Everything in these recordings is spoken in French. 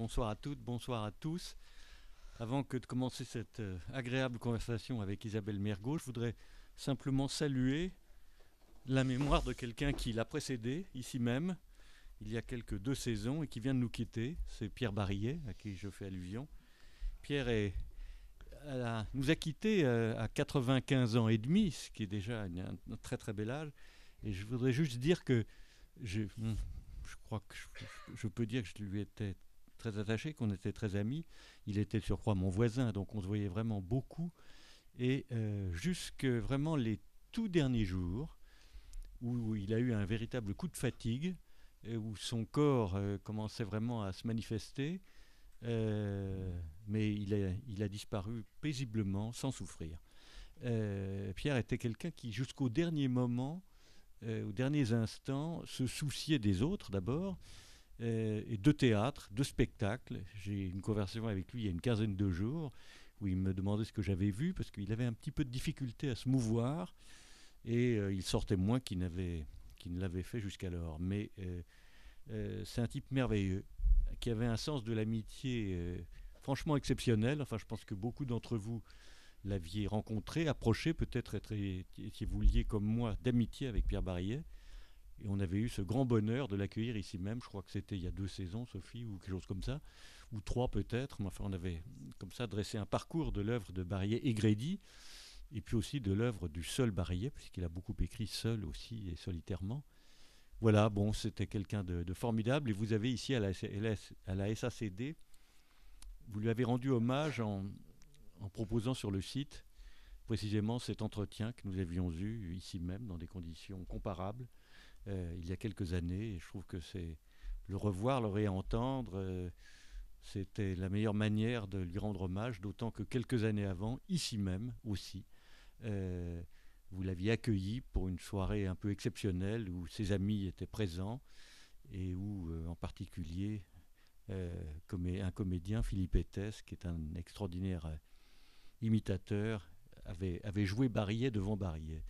bonsoir à toutes, bonsoir à tous. Avant que de commencer cette euh, agréable conversation avec Isabelle Mergot, je voudrais simplement saluer la mémoire de quelqu'un qui l'a précédé ici même, il y a quelques deux saisons, et qui vient de nous quitter. C'est Pierre Barillet, à qui je fais allusion. Pierre nous a quittés euh, à 95 ans et demi, ce qui est déjà un, très très bel âge. Et je voudrais juste dire que je, hmm, crois que je, peux dire que je lui étais très attaché qu'on était très amis. Il était surcroît mon voisin, donc on se voyait vraiment beaucoup. Et euh, jusque vraiment les tout derniers jours, où il a eu un véritable coup de fatigue, euh, où son corps euh, commençait vraiment à se manifester, mais il il a disparu paisiblement, sans souffrir. Pierre était quelqu'un qui, jusqu'au dernier moment, aux derniers instants, se souciait des autres d'abord, euh, et deux théâtres, de spectacles. J'ai une conversation avec lui il y a une quinzaine de jours où il me demandait ce que j'avais vu parce qu'il avait un petit peu de difficulté à se mouvoir et euh, il sortait moins qu'il n'avait ne l'avait fait jusqu'alors. Mais euh, c'est un type merveilleux qui avait un sens de l'amitié franchement exceptionnel. Enfin, je pense que beaucoup d'entre vous l'aviez rencontré, approché, peut-être si vous liez comme moi d'amitié avec Pierre Barillet. Et on avait eu ce grand bonheur de l'accueillir ici même. Je crois que c'était il y a deux saisons, Sophie, ou quelque chose comme ça, ou trois peut-être. Mais enfin, on avait comme ça dressé un parcours de l'œuvre de Barillet et et puis aussi de l'œuvre du seul Barillet, puisqu'il a beaucoup écrit seul aussi et solitairement. Voilà, bon, c'était quelqu'un de, formidable. Et vous avez ici à la, SACD, vous lui avez rendu hommage en proposant sur le site précisément cet entretien que nous avions eu ici même dans des conditions comparables euh, il y a quelques années. je trouve que c'est le revoir, le réentendre, euh, c'était la meilleure manière de lui rendre hommage, d'autant que quelques années avant, ici même aussi, euh, vous l'aviez accueilli pour une soirée un peu exceptionnelle où ses amis étaient présents et où en particulier un comédien, Philippe Etès, qui est un extraordinaire imitateur, avait, avait joué Barillet devant Barillet.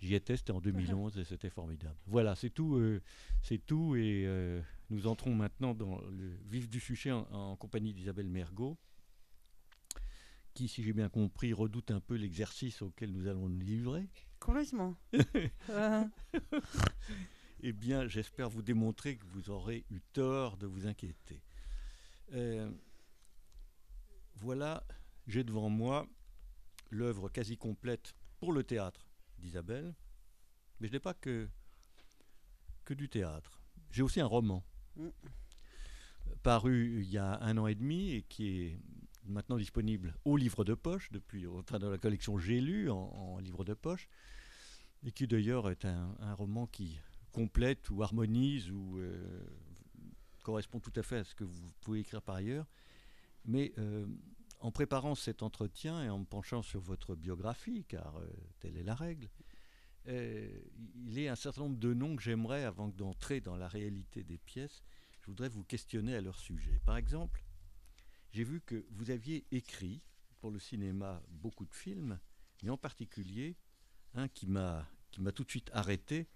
J'y étais, c'était en 2011 mhm. et c'était formidable. Voilà, c'est tout, euh, c'est tout. Et euh, nous entrons maintenant dans le vif du sujet en, compagnie d'Isabelle Mergot, qui, si j'ai bien compris, redoute un peu l'exercice auquel nous allons nous livrer. Complètement. Euh. eh bien, j'espère vous démontrer que vous aurez eu tort de vous inquiéter. voilà, j'ai devant moi l'œuvre quasi complète pour le théâtre d'Isabelle. Mais je n'ai pas que, que du théâtre. J'ai aussi un roman, mm. euh, paru il y a un an et demi et qui est maintenant disponible au livre de poche, depuis, enfin dans la collection J'ai lu en, livre de poche, et qui d'ailleurs est un, roman qui complète ou harmonise ou euh, correspond tout à fait à ce que vous pouvez écrire par ailleurs. Mais euh, en préparant cet entretien et en me penchant sur votre biographie, car euh, telle est la règle, euh, il il est un certain nombre de noms que j'aimerais, avant d'entrer dans la réalité des pièces, je voudrais vous questionner à leur sujet. Par exemple, j'ai vu que vous aviez écrit pour le cinéma beaucoup de films, mais en particulier un qui m'a tout de suite arrêté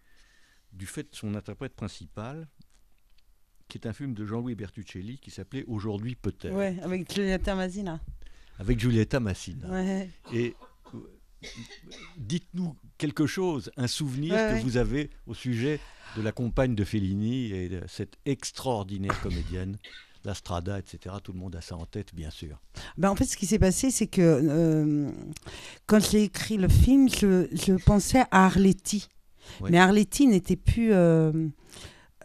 du fait de son interprète principal, qui est un film de Jean-Louis Bertuccelli qui s'appelait Aujourd'hui peut-être. Oui, avec Giulietta Massina. Avec Giulietta Massina. Ouais. Et euh, dites-nous quelque chose, un souvenir que vous avez au sujet de la compagne de Fellini et de cette extraordinaire comédienne. La Strada, etc. Tout le monde a ça en tête, bien sûr. Ben en fait, ce qui s'est passé, c'est que euh, quand j'ai écrit le film, je, pensais à Arletty. Mais Arletty n'était plus... Euh,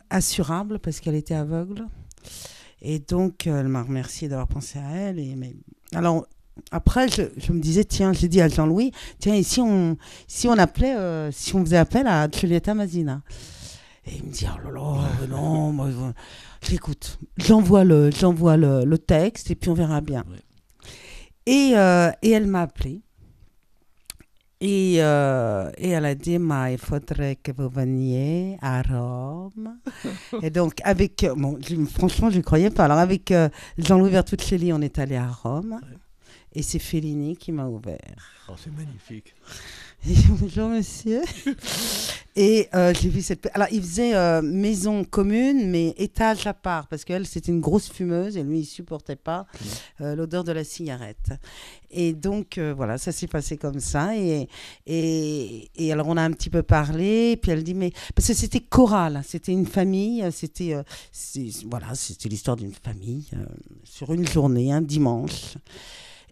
assurable parce qu'elle était aveugle. Et donc, euh, elle m'a remercié d'avoir pensé à elle. Et, mais... Alors, après, je, me disais, tiens, j'ai dit à Jean-Louis, tiens, et si on, si on appelait, euh, si on faisait appel à Juliette Mazina Et il me dit, oh là là, non, je J'envoie le, le, le texte et puis on verra bien. Et, euh, et, elle m'a appelé. Euh, et, elle a dit, il faudrait que vous veniez à Rome. et donc, avec, euh, bon, franchement, je ne croyais pas. Alors, avec ouvert toutes les lits on est allé à Rome. Et c'est Fellini qui m'a ouvert. Oh, c'est magnifique. Bonjour monsieur. Et euh, j'ai vu cette. Alors, il faisait euh, maison commune, mais étage à part, parce qu'elle, c'était une grosse fumeuse et lui, il supportait pas euh, l'odeur de la cigarette. Et donc, voilà, ça s'est passé comme ça. Et, et, et, alors, on a un petit peu parlé. puis, elle dit, mais. Parce que c'était coral c'était une famille, c'était. voilà, c'était l'histoire d'une famille sur une journée, un dimanche.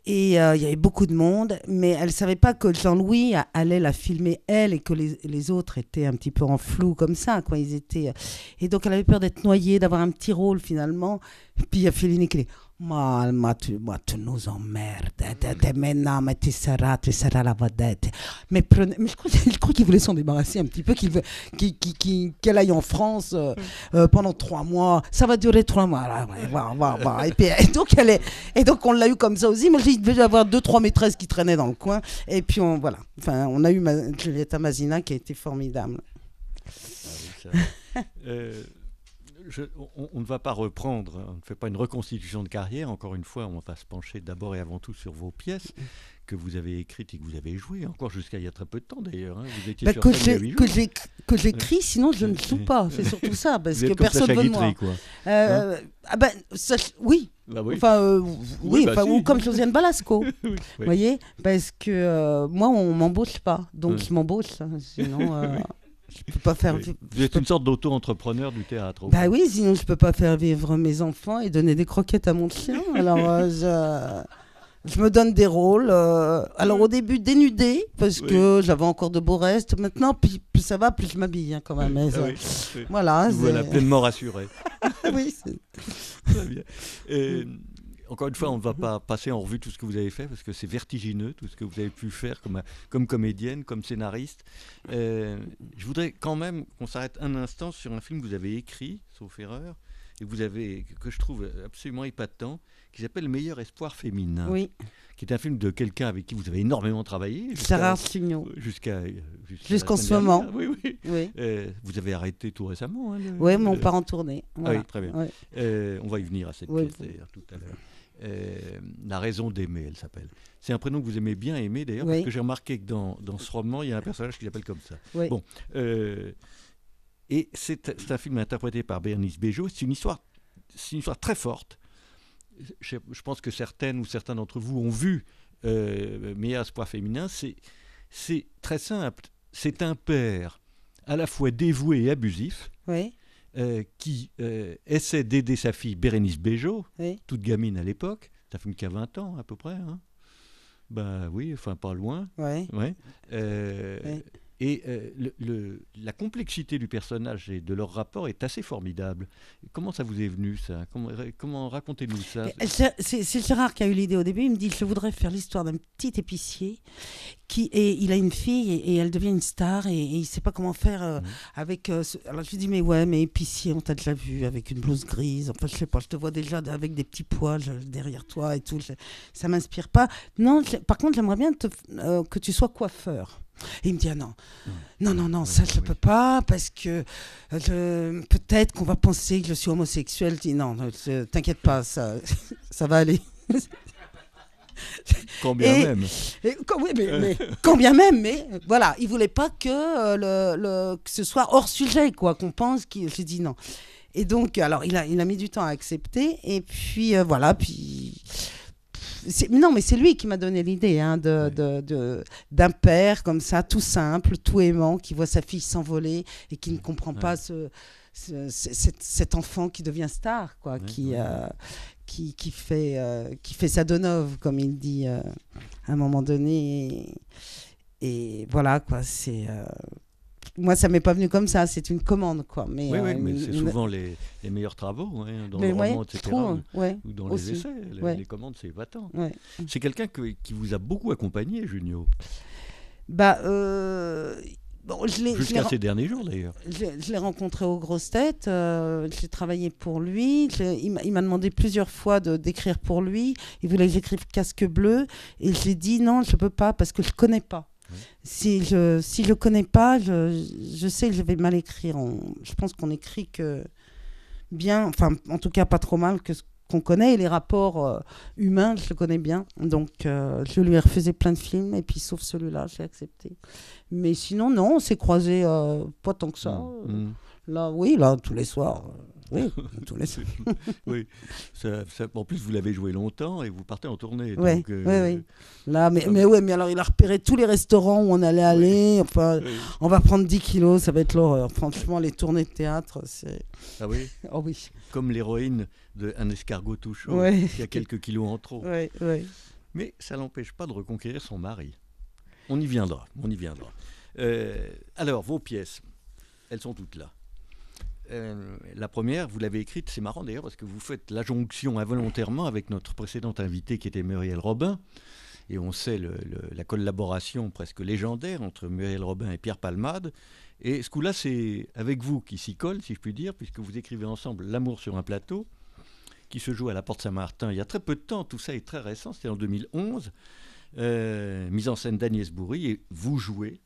Et euh, il y avait beaucoup de monde, mais elle ne savait pas que Jean-Louis allait la filmer, elle, et que les, autres étaient un petit peu en flou comme ça. Quoi. Ils étaient... Euh, et donc, elle avait peur d'être noyée, d'avoir un petit rôle finalement. puis, il y a Féline qui dit tu, ma, nous emmerdes. Mais non, mais tu seras, tu la vedette. Mais, prenez, mais je crois, qu'il voulait s'en débarrasser un petit peu, qu'il aille en France euh, mm. euh, pendant trois mois. Ça va durer trois mois. Là, Et, donc, elle est, et donc, on l'a eu comme ça aussi. Moi, j'ai devait avoir deux, trois maîtresses qui traînaient dans le coin. Et puis, on, voilà. Enfin, on a eu ma, Julieta Mazina qui a été formidable. Ah oui, on, ne va pas reprendre, on ne fait pas une reconstitution de carrière. Encore une fois, on va se pencher d'abord et avant tout sur vos pièces que vous avez écrites et que vous avez jouées, encore jusqu'à il y a très peu de temps d'ailleurs. Hein. Bah, que j'écris, sinon je ne joue pas. C'est surtout ça, parce que personne ne veut moi. ah oui. comme Josiane Balasco. voyez Parce que euh, moi, on m'embauche pas. Donc, je m'embauche. Hein, sinon. Euh, Je peux pas faire. vivre. Vous êtes une sorte d'auto-entrepreneur du théâtre. Bah oui, sinon je peux pas faire vivre mes enfants et donner des croquettes à mon chien. Alors euh, je... me donne des rôles. Euh, alors au début dénudé parce que j'avais encore de beaux restes. Maintenant, plus, ça va, plus je m'habille hein, quand même. Oui. Ah voilà. Vous pleine pleinement rassurée. oui. Très bien. Et... Mm encore une fois, on ne va mhm. pas passer en revue tout ce que vous avez fait parce que c'est vertigineux, tout ce que vous avez pu faire comme, comme comédienne, comme scénariste. Euh, je voudrais quand même qu'on s'arrête un instant sur un film que vous avez écrit, sauf erreur, et que, vous avez, que je trouve absolument épatant, qui s'appelle Meilleur espoir féminin. Oui. Qui est un film de quelqu'un avec qui vous avez énormément travaillé. Sarah Signon. Euh, jusqu'à. Jusqu'en ce moment. Oui, oui. Euh, vous avez arrêté tout récemment. Hein, oui, mais on part en tournée. Ah oui, très bien. on va y venir à cette pièce tout à l'heure. Euh, la raison d'aimer, elle s'appelle. C'est un prénom que vous aimez bien aimer d'ailleurs, parce que j'ai remarqué que dans, ce roman, il y a un personnage qui s'appelle comme ça. Bon, euh, et c'est un film interprété par Bernice Bejo. C'est une histoire, c'est une histoire très forte. Je, pense que certaines ou certains d'entre vous ont vu euh, mais à ce féminin. C'est c'est très simple. C'est un père à la fois dévoué et abusif. Oui euh, qui euh, essaie d'aider sa fille Bérénice Béjot, toute gamine à l'époque, ça fait qu'à 20 ans à peu près. Hein. Ben oui, enfin pas loin. Ouais. Euh, oui. Et euh, le, la complexité du personnage et de leur rapport est assez formidable. Comment ça vous est venu, ça Comment, racontez-nous ça C'est Gérard qui a eu l'idée au début. Il me dit Je voudrais faire l'histoire d'un petit épicier qui et il a une fille et, elle devient une star et, il ne sait pas comment faire euh, mmh. avec. Euh, alors je lui dis Mais ouais, mais épicier, on t'a déjà vu avec une blouse grise. Enfin, je sais pas, je te vois déjà avec des petits poils derrière toi et tout. ça m'inspire pas. Non, par contre, j'aimerais bien que tu sois coiffeur. Et il me dit ah non. non, non, non, ah ça je ne ah peux pas parce que peut-être qu'on va penser que je suis homosexuel. Je dis non, t'inquiète pas, ça, ça va aller. Combien bien même. quand, oui, combien même, mais voilà, il voulait pas que, euh, le, ce soit hors sujet, quoi, qu'on pense qu'il. J'ai dit non. Et donc, alors, il a, il a mis du temps à accepter, et puis euh, voilà, puis non, mais c'est lui qui m'a donné l'idée hein, d'un de, de, père comme ça, tout simple, tout aimant, qui voit sa fille s'envoler et qui ne comprend pas ce, cet, enfant qui devient star, quoi, qui, euh, qui, qui, fait, euh, qui fait sa donov comme il dit euh, à un moment donné. Et, et voilà, quoi, c'est moi, ça m'est pas venu comme ça. C'est une commande, quoi. Mais, oui, euh, mais c'est souvent les, les, meilleurs travaux hein, dans le roman, ou, dans les essais. Les, commandes, c'est épatant. C'est quelqu'un qui vous a beaucoup accompagné, Junio. Bah. Euh, Jusqu'à ces derniers jours d'ailleurs. Je, l'ai rencontré aux grosses têtes, euh, j'ai travaillé pour lui, il m'a demandé plusieurs fois d'écrire pour lui, il voulait que j'écrive Casque Bleu, et j'ai dit non, je ne peux pas parce que je ne connais pas. Si je si je connais pas, je, sais que je vais mal écrire. je pense qu'on écrit que bien, enfin en tout cas pas trop mal que ce qu'on connaît les rapports euh, humains, je le connais bien. Donc euh, je lui ai refusé plein de films et puis sauf celui-là, j'ai accepté. Mais sinon non, on s'est croisés euh, pas tant que ça. Mm, mm. Là oui, là tous les soirs. Oui, en plus, vous l'avez joué longtemps et vous partez en tournée. Oui, euh, oui. Là, mais, mais, ouais, mais alors il a repéré tous les restaurants où on allait aller. Enfin, On va prendre 10 kilos, ça va être l'horreur. Franchement, les tournées de théâtre, c'est. Ah oui Oh oui. Comme l'héroïne d'un escargot touchant, chaud qui a quelques kilos en trop. Mais ça l'empêche pas de reconquérir son mari. On y viendra, on y viendra. Euh, alors, vos pièces, elles sont toutes là. Euh, la première, vous l'avez écrite, c'est marrant d'ailleurs, parce que vous faites la jonction involontairement avec notre précédente invitée qui était Muriel Robin. Et on sait la collaboration presque légendaire entre Muriel Robin et Pierre Palmade. Et ce coup-là, c'est avec vous qui s'y colle, si je puis dire, puisque vous écrivez ensemble L'amour sur un plateau, qui se joue à la Porte Saint-Martin il y a très peu de temps. Tout ça est très récent, c'était en 2011. Euh, mise en scène d'Agnès Bourri, et vous jouez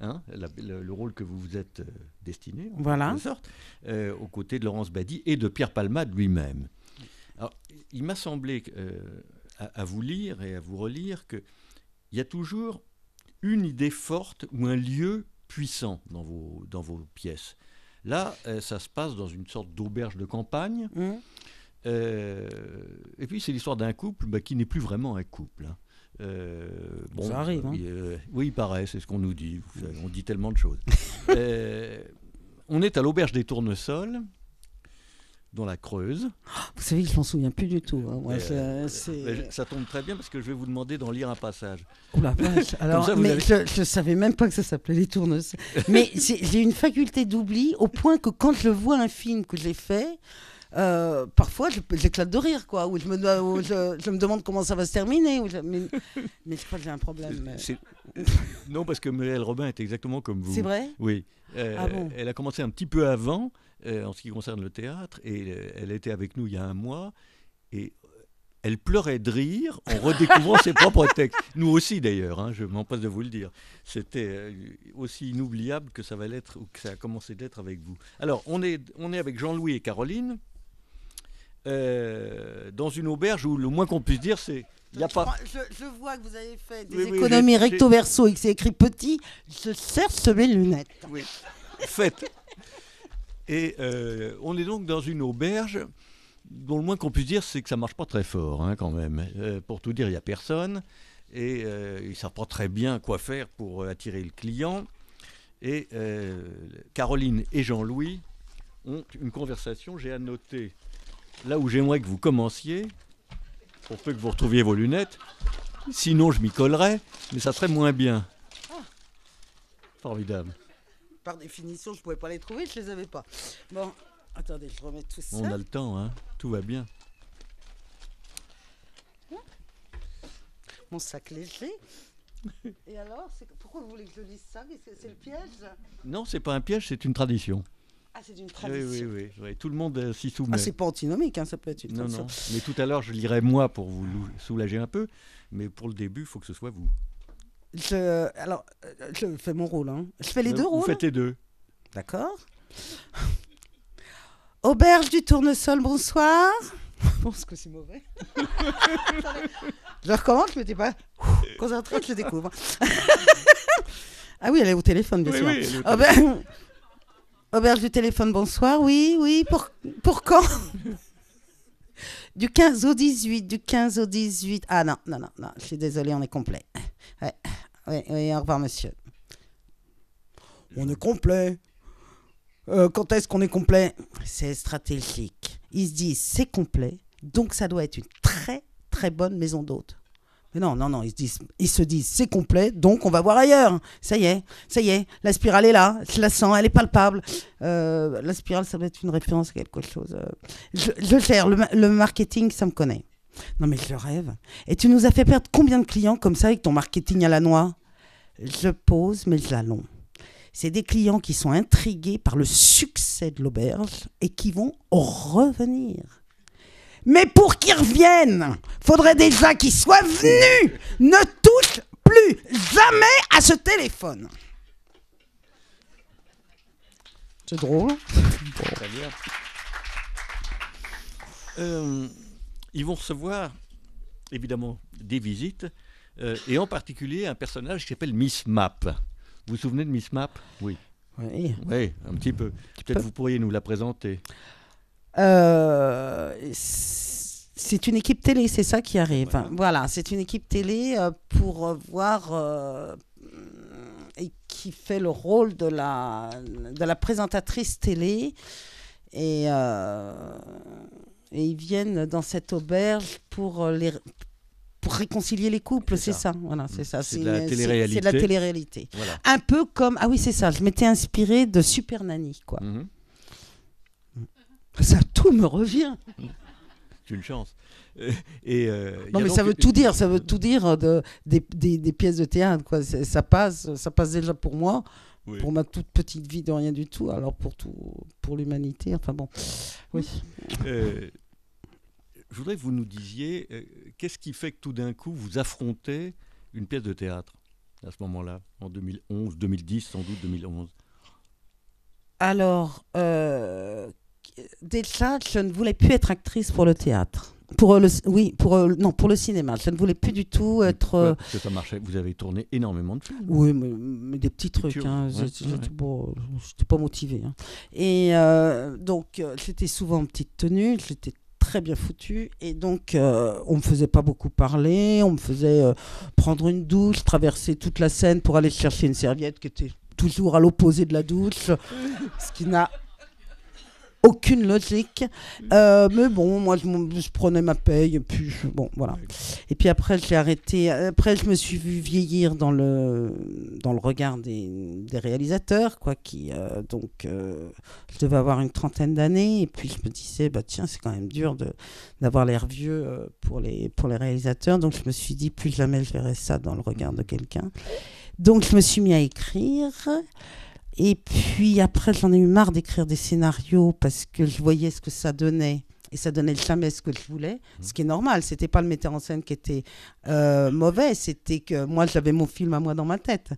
Hein, le, rôle que vous vous êtes euh, destiné, en quelque sorte, euh, aux côtés de Laurence Badi et de Pierre Palmade lui-même. il m'a semblé, euh, à, vous lire et à vous relire, qu'il y a toujours une idée forte ou un lieu puissant dans vos, pièces. Là, ça se passe dans une sorte d'auberge de campagne. Mmh. et puis, c'est l'histoire d'un couple bah, qui n'est plus vraiment un couple. Hein. Euh, ça arrive. Hein. Euh, oui, pareil, c'est ce qu'on nous dit. On dit tellement de choses. Euh, on est à l'auberge des tournesols, dans la Creuse. Vous savez je m'en souviens plus du tout. Hein. ça, tombe très bien parce que je vais vous demander d'en lire un passage. Alors, mais je, ne savais même pas que ça s'appelait les tournesols. mais j'ai une faculté d'oubli au point que quand je vois un film que j'ai fait, euh, parfois j'éclate de rire, quoi, ou je me, je, me demande comment ça va se terminer, ou mais, je crois que j'ai un problème. non, parce que Muriel Robin est exactement comme vous. C'est vrai Oui. Ah euh, elle a commencé un petit peu avant euh, en ce qui concerne le théâtre, et elle était avec nous il y a un mois, et elle pleurait de rire en redécouvrant ses propres textes. Nous aussi d'ailleurs, hein, je m'en passe de vous le dire. C'était aussi inoubliable que ça va l'être ou que ça a commencé d'être avec vous. Alors, on est, on est avec Jean-Louis et Caroline. Euh, dans une auberge où le moins qu'on puisse dire, c'est y a pas... je, vois que vous avez fait des économies recto verso et que c'est écrit petit. Je sur mes lunettes. Oui, faites. Et euh, on est donc dans une auberge dont le moins qu'on puisse dire, c'est que ça marche pas très fort, hein, quand même. Euh, pour tout dire, il n'y a personne. Et il ils ne savent pas très bien quoi faire pour attirer le client. Et Caroline et Jean-Louis ont une conversation, j'ai annoté là où j'aimerais que vous commenciez, pour peu que vous retrouviez vos lunettes, sinon je m'y collerais, mais ça serait moins bien. Formidable. Par définition, je ne pouvais pas les trouver, je ne les avais pas. Bon, attendez, je remets tout ça. On a le temps, hein tout va bien. Mon sac léger. Et alors, pourquoi vous voulez que je lise ça C'est le piège Non, c'est pas un piège, c'est une tradition. Ah, c'est une tradition. Oui, oui, oui, Tout le monde euh, s'y soumet. Ah, c'est pas antinomique, hein, ça peut être une tradition. Non, non. Mais tout à l'heure, je lirai moi pour vous soulager un peu. Mais pour le début, il faut que ce soit vous. Je, alors, euh, je fais mon rôle. Hein. Je fais les euh, deux rôles. Vous faites les deux. D'accord. Auberge du tournesol, bonsoir. Je pense que c'est mauvais. je recommence, je dis pas concentrée, je le découvre. ah oui, elle est au téléphone, bien sûr. Oui, elle est au téléphone. Auberge du téléphone, bonsoir. Oui, oui, pour, pour quand Du 15 au 18, du 15 au 18. Ah non, non, non, non, je suis désolée, on est complet. Oui, au revoir, monsieur. On est complet. Euh, quand est-ce qu'on est complet C'est stratégique. Ils se disent, c'est complet, donc ça doit être une très, très bonne maison d'hôtes non, non, non, ils se disent, ils se disent, c'est complet, donc on va voir ailleurs. Ça y est, ça y est, la spirale est là, je la sens, elle est palpable. Euh, la spirale, ça doit être une référence à quelque chose. Euh, je, le gère, le, marketing, ça me connaît. Non mais je rêve. Et tu nous as fait perdre combien de clients comme ça avec ton marketing à la noix Je pose mes jalons. C'est des clients qui sont intrigués par le succès de l'auberge et qui vont revenir. Mais pour qu'ils reviennent, faudrait déjà qu'ils soient venus. Ne touche plus jamais à ce téléphone. C'est drôle. Bon. Hein. Euh, ils vont recevoir évidemment des visites euh, et en particulier un personnage qui s'appelle Miss Map. Vous vous souvenez de Miss Map Oui. Oui. Oui, un petit peu. Peut-être vous pourriez nous la présenter. Euh, c'est une équipe télé, c'est ça qui arrive. Voilà, c'est une équipe télé euh, pour voir euh, et qui fait le rôle de la, de la présentatrice télé. Et, ils viennent dans cette auberge pour, les, réconcilier les couples, c'est ça. Voilà, c'est ça. C'est de la télé-réalité. Un peu comme ah oui, c'est ça. Je m'étais inspirée de Super Nanny, quoi. Mhm. Ça, tout me revient. C'est une chance. Euh, et euh, non, mais ça veut tout dire, ça veut tout dire euh, des, pièces de théâtre. Quoi. Ça passe, ça passe déjà pour moi, pour ma toute petite vie de rien du tout, alors pour, pour l'humanité. Enfin bon, oui. je voudrais que vous nous disiez, qu'est-ce qui fait que tout d'un coup vous affrontez une pièce de théâtre à ce moment-là, en 2011, 2010, sans doute 2011 alors, déjà, je ne voulais plus être actrice pour le théâtre. Pour euh, le, oui, pour, euh, non, pour le cinéma. Je ne voulais plus du tout être. Euh, ça marchait. Vous avez tourné énormément de films. Oui, mais, des petits trucs. Je n'étais hein. pas motivée. Hein. Et donc, j'étais souvent en petite tenue. J'étais très bien foutue Et donc, on on me faisait pas beaucoup parler. On me faisait prendre une douche, traverser toute la scène pour aller chercher une serviette qui était toujours à l'opposé de la douche, ce qui n'a aucune logique. Euh, mais bon, moi, je, prenais ma paye, et puis bon, voilà. Et puis après, j'ai arrêté. Après, je me suis vu vieillir dans le, dans le regard des, des réalisateurs, quoi, qui, euh, donc, euh, je devais avoir une trentaine d'années, et puis je me disais, bah tiens, c'est quand même dur d'avoir l'air vieux pour les, pour les réalisateurs, donc je me suis dit, plus jamais je verrai ça dans le regard de quelqu'un. Donc, je me suis mis à écrire. Et puis après, j'en ai eu marre d'écrire des scénarios parce que je voyais ce que ça donnait. Et ça donnait jamais ce que je voulais, ce qui est normal. C'était pas le metteur en scène qui était euh, mauvais, c'était que moi j'avais mon film à moi dans ma tête.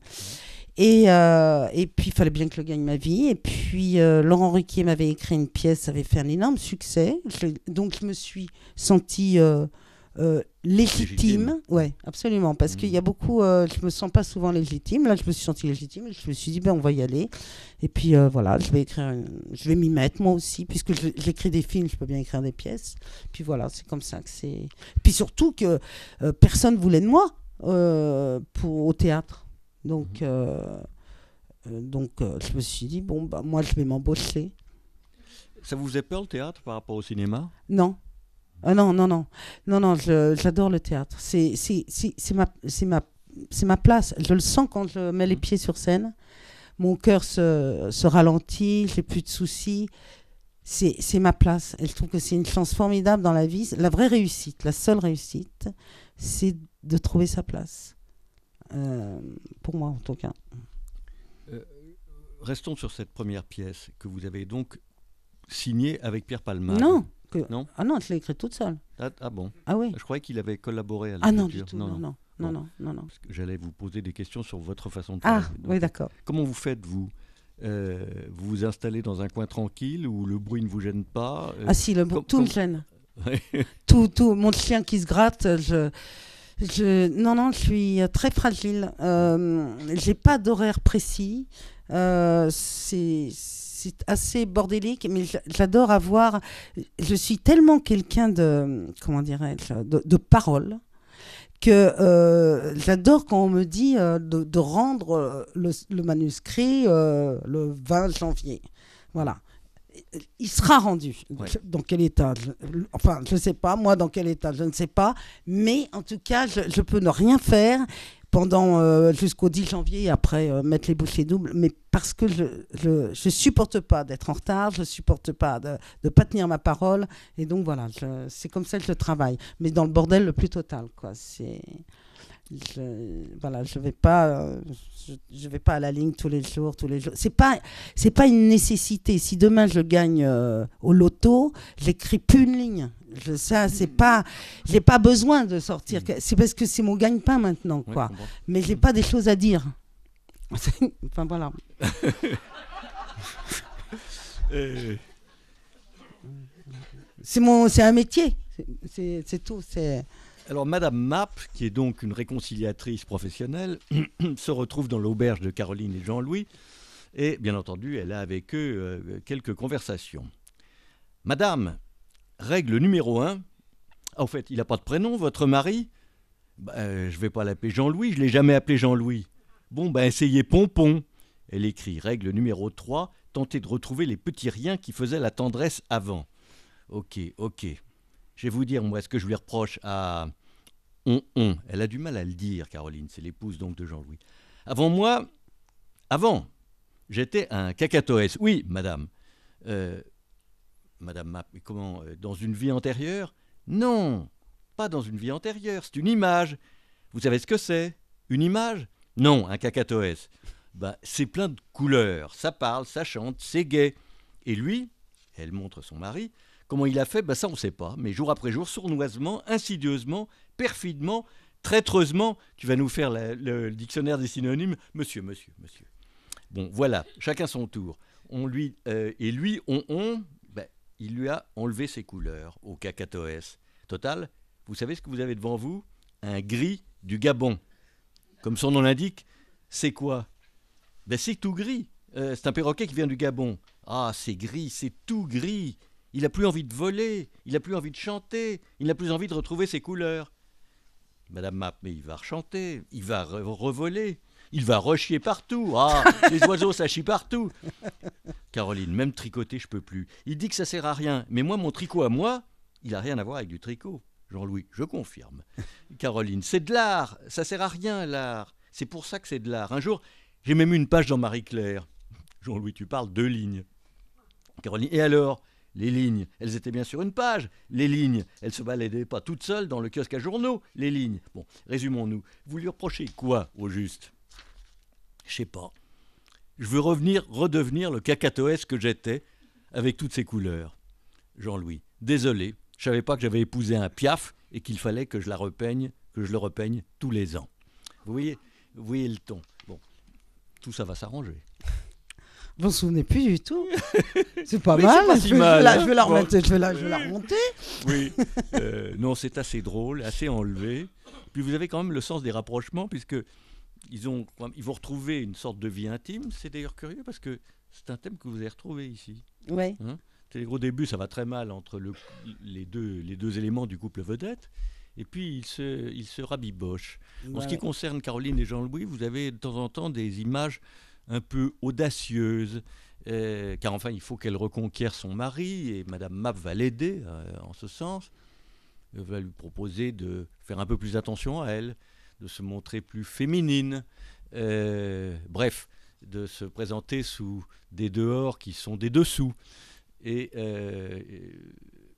Et, euh, et puis il fallait bien que je gagne ma vie. Et puis euh, Laurent Ruquier m'avait écrit une pièce, ça avait fait un énorme succès. donc je me suis sentie euh, légitime. Ouais, absolument. Parce qu'il y a mm. beaucoup. Euh, je me sens pas souvent légitime. Là, je me suis sentie légitime. Je me suis dit, ben, on va y aller. Et puis euh, voilà, je vais écrire. Je vais m'y mettre moi aussi, puisque j'écris des films, je peux bien écrire des pièces. Puis voilà, c'est comme ça que c'est. Puis surtout que personne voulait de moi pour au théâtre. Donc mm. donc je me suis dit, bon, bah, moi, je vais m'embaucher. Ça vous faisait peur le théâtre par rapport au cinéma Non, ah non, non, non. Non, non, j'adore le théâtre. C'est ma, ma, ma place. Je le sens quand je mets les mm. pieds sur scène. Mon cœur se, se ralentit, j'ai plus de soucis. C'est ma place. je trouve que c'est une chance formidable dans la vie. La vraie réussite, la seule réussite, c'est de trouver sa place. Euh, pour moi, en tout cas. Euh, restons sur cette première pièce que vous avez donc signée avec Pierre Palma. Non, non Ah non, elle l'a écrit toute seule. Ah, ah, bon Ah oui. Je croyais qu'il avait collaboré à la Ah non, du tout, non, non. non. non, non, J'allais vous poser des questions sur votre façon de Ah, oui, d'accord. Comment vous faites, vous euh, Vous vous installez dans un coin tranquille où le bruit ne vous gêne pas euh, Ah si, le bruit, tout me gêne. tout, tout. Mon chien qui se gratte, je... Je, non, non, je suis très fragile. Euh, j'ai pas d'horaire précis. Euh, c'est c'est assez bordélique, mais j'adore avoir. Je suis tellement quelqu'un de. Comment dirais-je de, parole que euh, j'adore quand on me dit euh, de, rendre euh, le, manuscrit le 20 janvier. Voilà. Il sera rendu. Dans quel état Enfin, je sais pas. Moi, dans quel état Je ne sais pas. Mais en tout cas, je, je peux ne rien faire pendant euh, jusqu'au 10 janvier et après euh, mettre les bouchées doubles. Mais parce que je ne supporte pas d'être en retard, je ne supporte pas de ne pas tenir ma parole. Et donc voilà, c'est comme ça que je travaille. Mais dans le bordel le plus total. quoi. C'est je voilà je vais pas euh, je, vais pas à la ligne tous les jours tous les jours c'est pas c'est pas une nécessité si demain je gagne euh, au loto j'écris plus une ligne je, ça c'est mm. pas j'ai pas besoin de sortir mm. c'est parce que c'est mon gagne-pain maintenant quoi mais j'ai pas des choses à dire enfin voilà c'est mon c'est un métier c'est tout c'est alors, Madame Mapp, qui est donc une réconciliatrice professionnelle, se retrouve dans l'auberge de Caroline et Jean-Louis. Et bien entendu, elle a avec eux euh, quelques conversations. Madame, règle numéro un. en ah, fait, il n'a pas de prénom, votre mari bah, euh, Je ne vais pas l'appeler Jean-Louis, je l'ai jamais appelé Jean-Louis. Bon, ben essayez Pompon. Elle écrit règle numéro 3, tenter de retrouver les petits riens qui faisaient la tendresse avant. Ok, ok. Je vais vous dire, moi, ce que je lui reproche à on, on. Elle a du mal à le dire, Caroline, c'est l'épouse donc de Jean-Louis. Avant moi, avant, j'étais un cacatoès. Oui, madame. Euh, madame, madame, comment euh, Dans une vie antérieure Non, pas dans une vie antérieure, c'est une image. Vous savez ce que c'est Une image Non, un cacatoès. Bah, c'est plein de couleurs, ça parle, ça chante, c'est gai. Et lui, elle montre son mari, Comment il a fait ben Ça, on ne sait pas. Mais jour après jour, sournoisement, insidieusement, perfidement, traîtreusement, tu vas nous faire le dictionnaire des synonymes, monsieur, monsieur, monsieur. Bon, voilà, chacun son tour. On lui, euh, et lui, on, on, ben, il lui a enlevé ses couleurs au cacatoès. Total, vous savez ce que vous avez devant vous Un gris du Gabon. Comme son nom l'indique, c'est quoi ben, C'est tout gris. Euh, c'est un perroquet qui vient du Gabon. Ah, c'est gris, c'est tout gris. Il n'a plus envie de voler, il n'a plus envie de chanter, il n'a plus envie de retrouver ses couleurs. Madame Mapp, mais il va rechanter, il va revoler, il va rechier partout. Ah, les oiseaux, ça chie partout. Caroline, même tricoter, je peux plus. Il dit que ça sert à rien, mais moi, mon tricot à moi, il a rien à voir avec du tricot. Jean-Louis, je confirme. Caroline, c'est de l'art, ça sert à rien l'art. C'est pour ça que c'est de l'art. Un jour, j'ai même eu une page dans Marie-Claire. Jean-Louis, tu parles deux lignes. Caroline, et alors les lignes, elles étaient bien sur une page. Les lignes, elles se baladaient pas toutes seules dans le kiosque à journaux. Les lignes. Bon, résumons-nous. Vous lui reprochez quoi, au juste Je sais pas. Je veux revenir, redevenir le cacatoès que j'étais, avec toutes ses couleurs. Jean-Louis. Désolé, je savais pas que j'avais épousé un piaf et qu'il fallait que je la repeigne, que je le repeigne tous les ans. Vous voyez, vous voyez le ton. Bon, tout ça va s'arranger vous vous souvenez plus du tout. C'est pas mal. Hein. je, vais la remonter. Oui. Euh, non, c'est assez drôle, assez enlevé. Puis vous avez quand même le sens des rapprochements, puisque ils, ont, ils vont retrouver une sorte de vie intime. C'est d'ailleurs curieux, parce que c'est un thème que vous avez retrouvé ici. Oui. Hein. au début, ça va très mal entre les, deux, éléments du couple vedette. Et puis, il se, il rabibochent. En ce qui concerne Caroline et Jean-Louis, vous avez de temps en temps des images un peu audacieuse, euh, car enfin il faut qu'elle reconquiert son mari, et Madame Mapp va l'aider euh, en ce sens, va lui proposer de faire un peu plus attention à elle, de se montrer plus féminine, euh, bref, de se présenter sous des dehors qui sont des dessous. et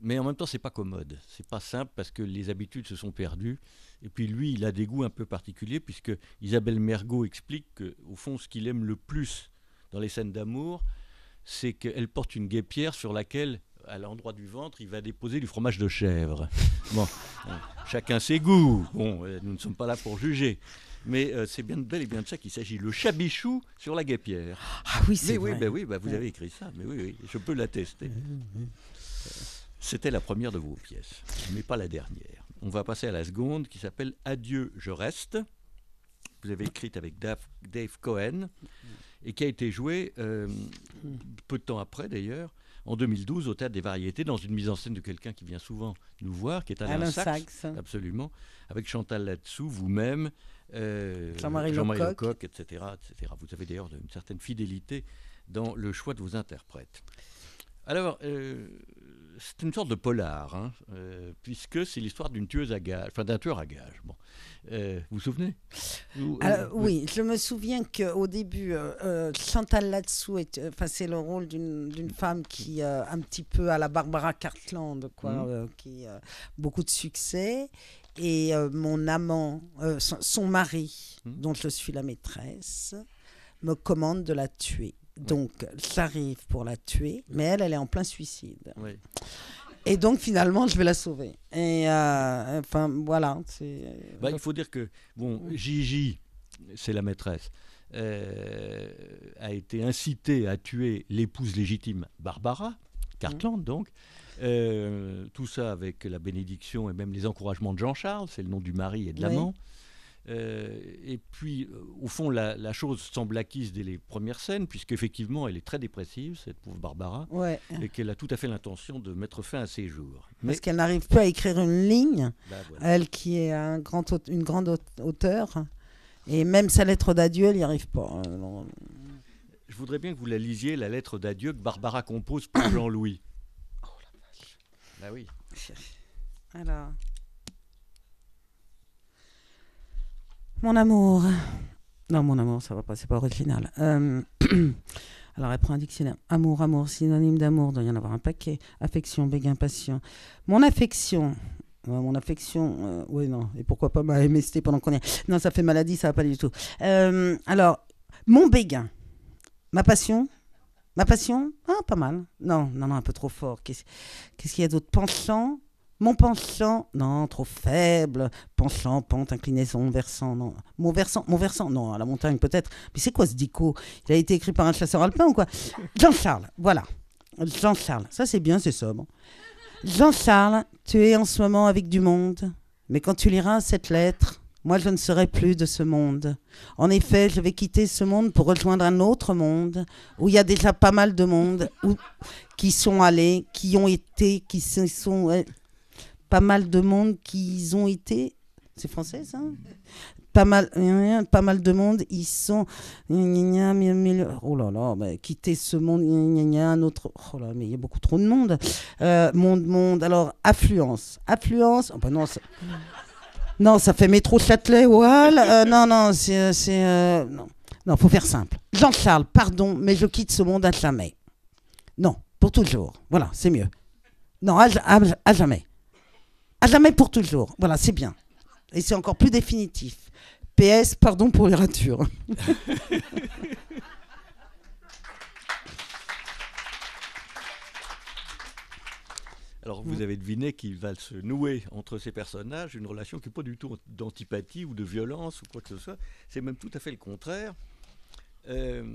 mais en même temps, c'est pas commode, c'est pas simple parce que les habitudes se sont perdues. Et puis lui, il a des goûts un peu particuliers, puisque Isabelle Mergot explique qu'au fond, ce qu'il aime le plus dans les scènes d'amour, c'est qu'elle porte une guépière sur laquelle, à l'endroit du ventre, il va déposer du fromage de chèvre. Bon, hein, chacun ses goûts. Bon, euh, nous ne sommes pas là pour juger. Mais euh, c'est bien bel et bien de ça qu'il s'agit. Le chabichou sur la guépière. Ah oui, c'est vrai. Ben oui, oui ben vous avez écrit ça, mais oui, oui je peux l'attester. C'était la première de vos pièces, mais pas la dernière. On va passer à la seconde qui s'appelle Adieu, je reste. Vous avez écrite avec Dave, Cohen et qui a été jouée euh, peu de temps après d'ailleurs, en 2012 au Théâtre des Variétés, dans une mise en scène de quelqu'un qui vient souvent nous voir, qui est Alain, Alain absolument, avec Chantal Latsou, vous-même, euh, Jean-Marie Lecoq. etc., etc. Vous avez d'ailleurs une certaine fidélité dans le choix de vos interprètes. Alors, euh, c'est une sorte de polar, hein, euh, puisque c'est l'histoire d'une tueuse à gage, enfin d'un tueur à gage. Bon. Euh, vous vous souvenez euh, Oui, je me souviens qu'au début, Chantal Latsou, enfin, c'est le rôle d'une femme qui, un petit peu à la Barbara Cartland, quoi, mmh. qui a beaucoup de succès. Et mon amant, son, mari, mmh. dont je suis la maîtresse, me commande de la tuer. Donc, ça arrive pour la tuer, mais elle, elle est en plein suicide. Et donc, finalement, je vais la sauver. Et euh, enfin, voilà. Euh, bah, il faut dire que, bon, Gigi, c'est la maîtresse, euh, a été incitée à tuer l'épouse légitime Barbara, Cartland, mmh. donc. tout ça avec la bénédiction et même les encouragements de Jean-Charles, c'est le nom du mari et de l'amant. Euh, et puis, euh, au fond, la, chose semble acquise dès les premières scènes, puisqu'effectivement, elle est très dépressive, cette pauvre Barbara, et qu'elle a tout à fait l'intention de mettre fin à ses jours. Mais... Parce qu'elle n'arrive pas à écrire une ligne, bah, elle qui est un grand, une grande auteure, et même sa lettre d'adieu, elle n'y arrive pas. Euh, Je voudrais bien que vous la lisiez, la lettre d'adieu que Barbara compose pour Jean-Louis. Oh la vache. Bah oui. Alors. Mon amour. Non, mon amour, ça va pas, c'est pas original. Euh, alors, elle prend un dictionnaire. Amour, amour, synonyme d'amour, il doit y en avoir un paquet. Affection, béguin, passion. Mon affection. mon affection, euh, oui, non. Et pourquoi pas ma MST pendant qu'on est. Non, ça fait maladie, ça va pas du tout. Euh, alors, mon béguin. Ma passion. Ma passion. Ah, pas mal. Non, non, non, un peu trop fort. Qu'est-ce qu'il y a d'autre Pensant. Mon penchant, non, trop faible. Penchant, pente, inclinaison, versant, non. Mon versant, mon versant, non, à la montagne peut-être. Mais c'est quoi ce dico Il a été écrit par un chasseur alpin ou quoi Jean-Charles, voilà. Jean-Charles, ça c'est bien, c'est sobre. Jean-Charles, tu es en ce moment avec du monde. Mais quand tu liras cette lettre, moi je ne serai plus de ce monde. En effet, je vais quitter ce monde pour rejoindre un autre monde où il y a déjà pas mal de monde où, qui sont allés, qui ont été, qui se sont pas mal de monde qui ont été. C'est français, ça pas mal, euh, euh, euh, pas mal de monde, ils sont oh là là, quitter ce monde, un autre, oh là, mais il y a beaucoup trop de monde, monde, monde, alors affluence, affluence, oh, bah non, ça... fait métro Châtelet, Wall, non, non, c'est, non, faut faire simple. Jean-Charles, pardon, mais je quitte ce monde à jamais. Non, pour toujours, voilà, c'est mieux. Non, à jamais. À jamais pour toujours. Voilà, c'est bien. Et c'est encore plus définitif. PS, pardon pour les ratures. Alors vous avez deviné qu'il va se nouer entre ces personnages une relation qui n'est pas du tout d'antipathie ou de violence ou quoi que ce soit. C'est même tout à fait le contraire. Euh,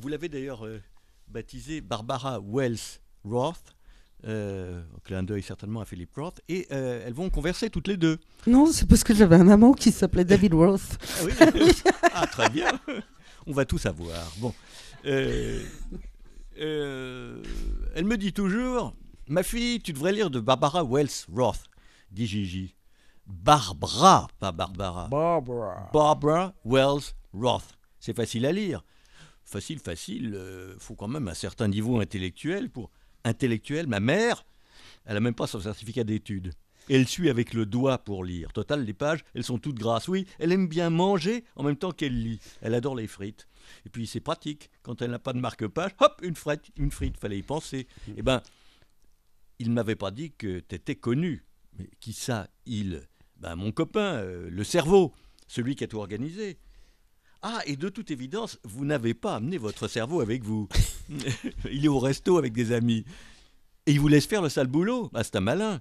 vous l'avez d'ailleurs euh, baptisé Barbara Wells Roth, euh, clin d'œil certainement à Philip Roth, et euh, elles vont converser toutes les deux. Non, c'est parce que j'avais un amant qui s'appelait David Roth. ah, ah très bien. On va tout savoir. Bon. Euh, euh, elle me dit toujours Ma fille, tu devrais lire de Barbara Wells Roth, dit Gigi. Barbara, pas Barbara. Barbara. Barbara Wells Roth. C'est facile à lire. Facile, facile. faut quand même un certain niveau intellectuel pour intellectuelle, ma mère, elle n'a même pas son certificat d'études. elle suit avec le doigt pour lire. Total, les pages, elles sont toutes grasses. Oui, elle aime bien manger en même temps qu'elle lit. Elle adore les frites. Et puis c'est pratique. Quand elle n'a pas de marque-page, hop, une frite, une frite, fallait y penser. Mm. Eh ben, il ne m'avait pas dit que tu étais connu. Mais qui ça, il Ben mon copain, euh, le cerveau, celui qui a tout organisé. Ah, et de toute évidence, vous n'avez pas amené votre cerveau avec vous. il est au resto avec des amis. Et il vous laisse faire le sale boulot. Ah, c'est un malin.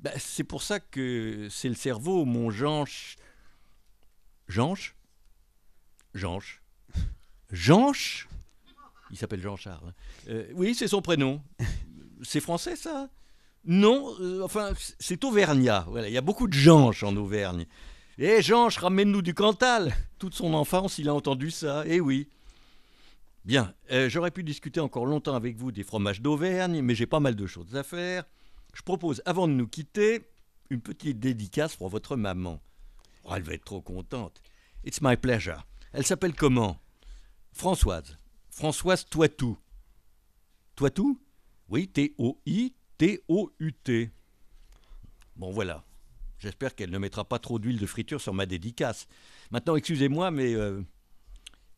Bah, c'est pour ça que c'est le cerveau, mon Jeanche. Jeanche Jeanche. Jeanche? Il s'appelle Jean-Charles. Hein. Euh, oui, c'est son prénom. C'est français, ça Non, euh, enfin, c'est Auvergnat. Voilà, il y a beaucoup de Jeanche en Auvergne. Eh Jean, ramène-nous du Cantal Toute son enfance, il a entendu ça, eh oui. Bien, euh, j'aurais pu discuter encore longtemps avec vous des fromages d'Auvergne, mais j'ai pas mal de choses à faire. Je propose, avant de nous quitter, une petite dédicace pour votre maman. Oh, elle va être trop contente. It's my pleasure. Elle s'appelle comment Françoise. Françoise Toitou. Toitou Oui, T-O-I-T-O-U-T. Bon, voilà. J'espère qu'elle ne mettra pas trop d'huile de friture sur ma dédicace. Maintenant, excusez-moi, mais euh,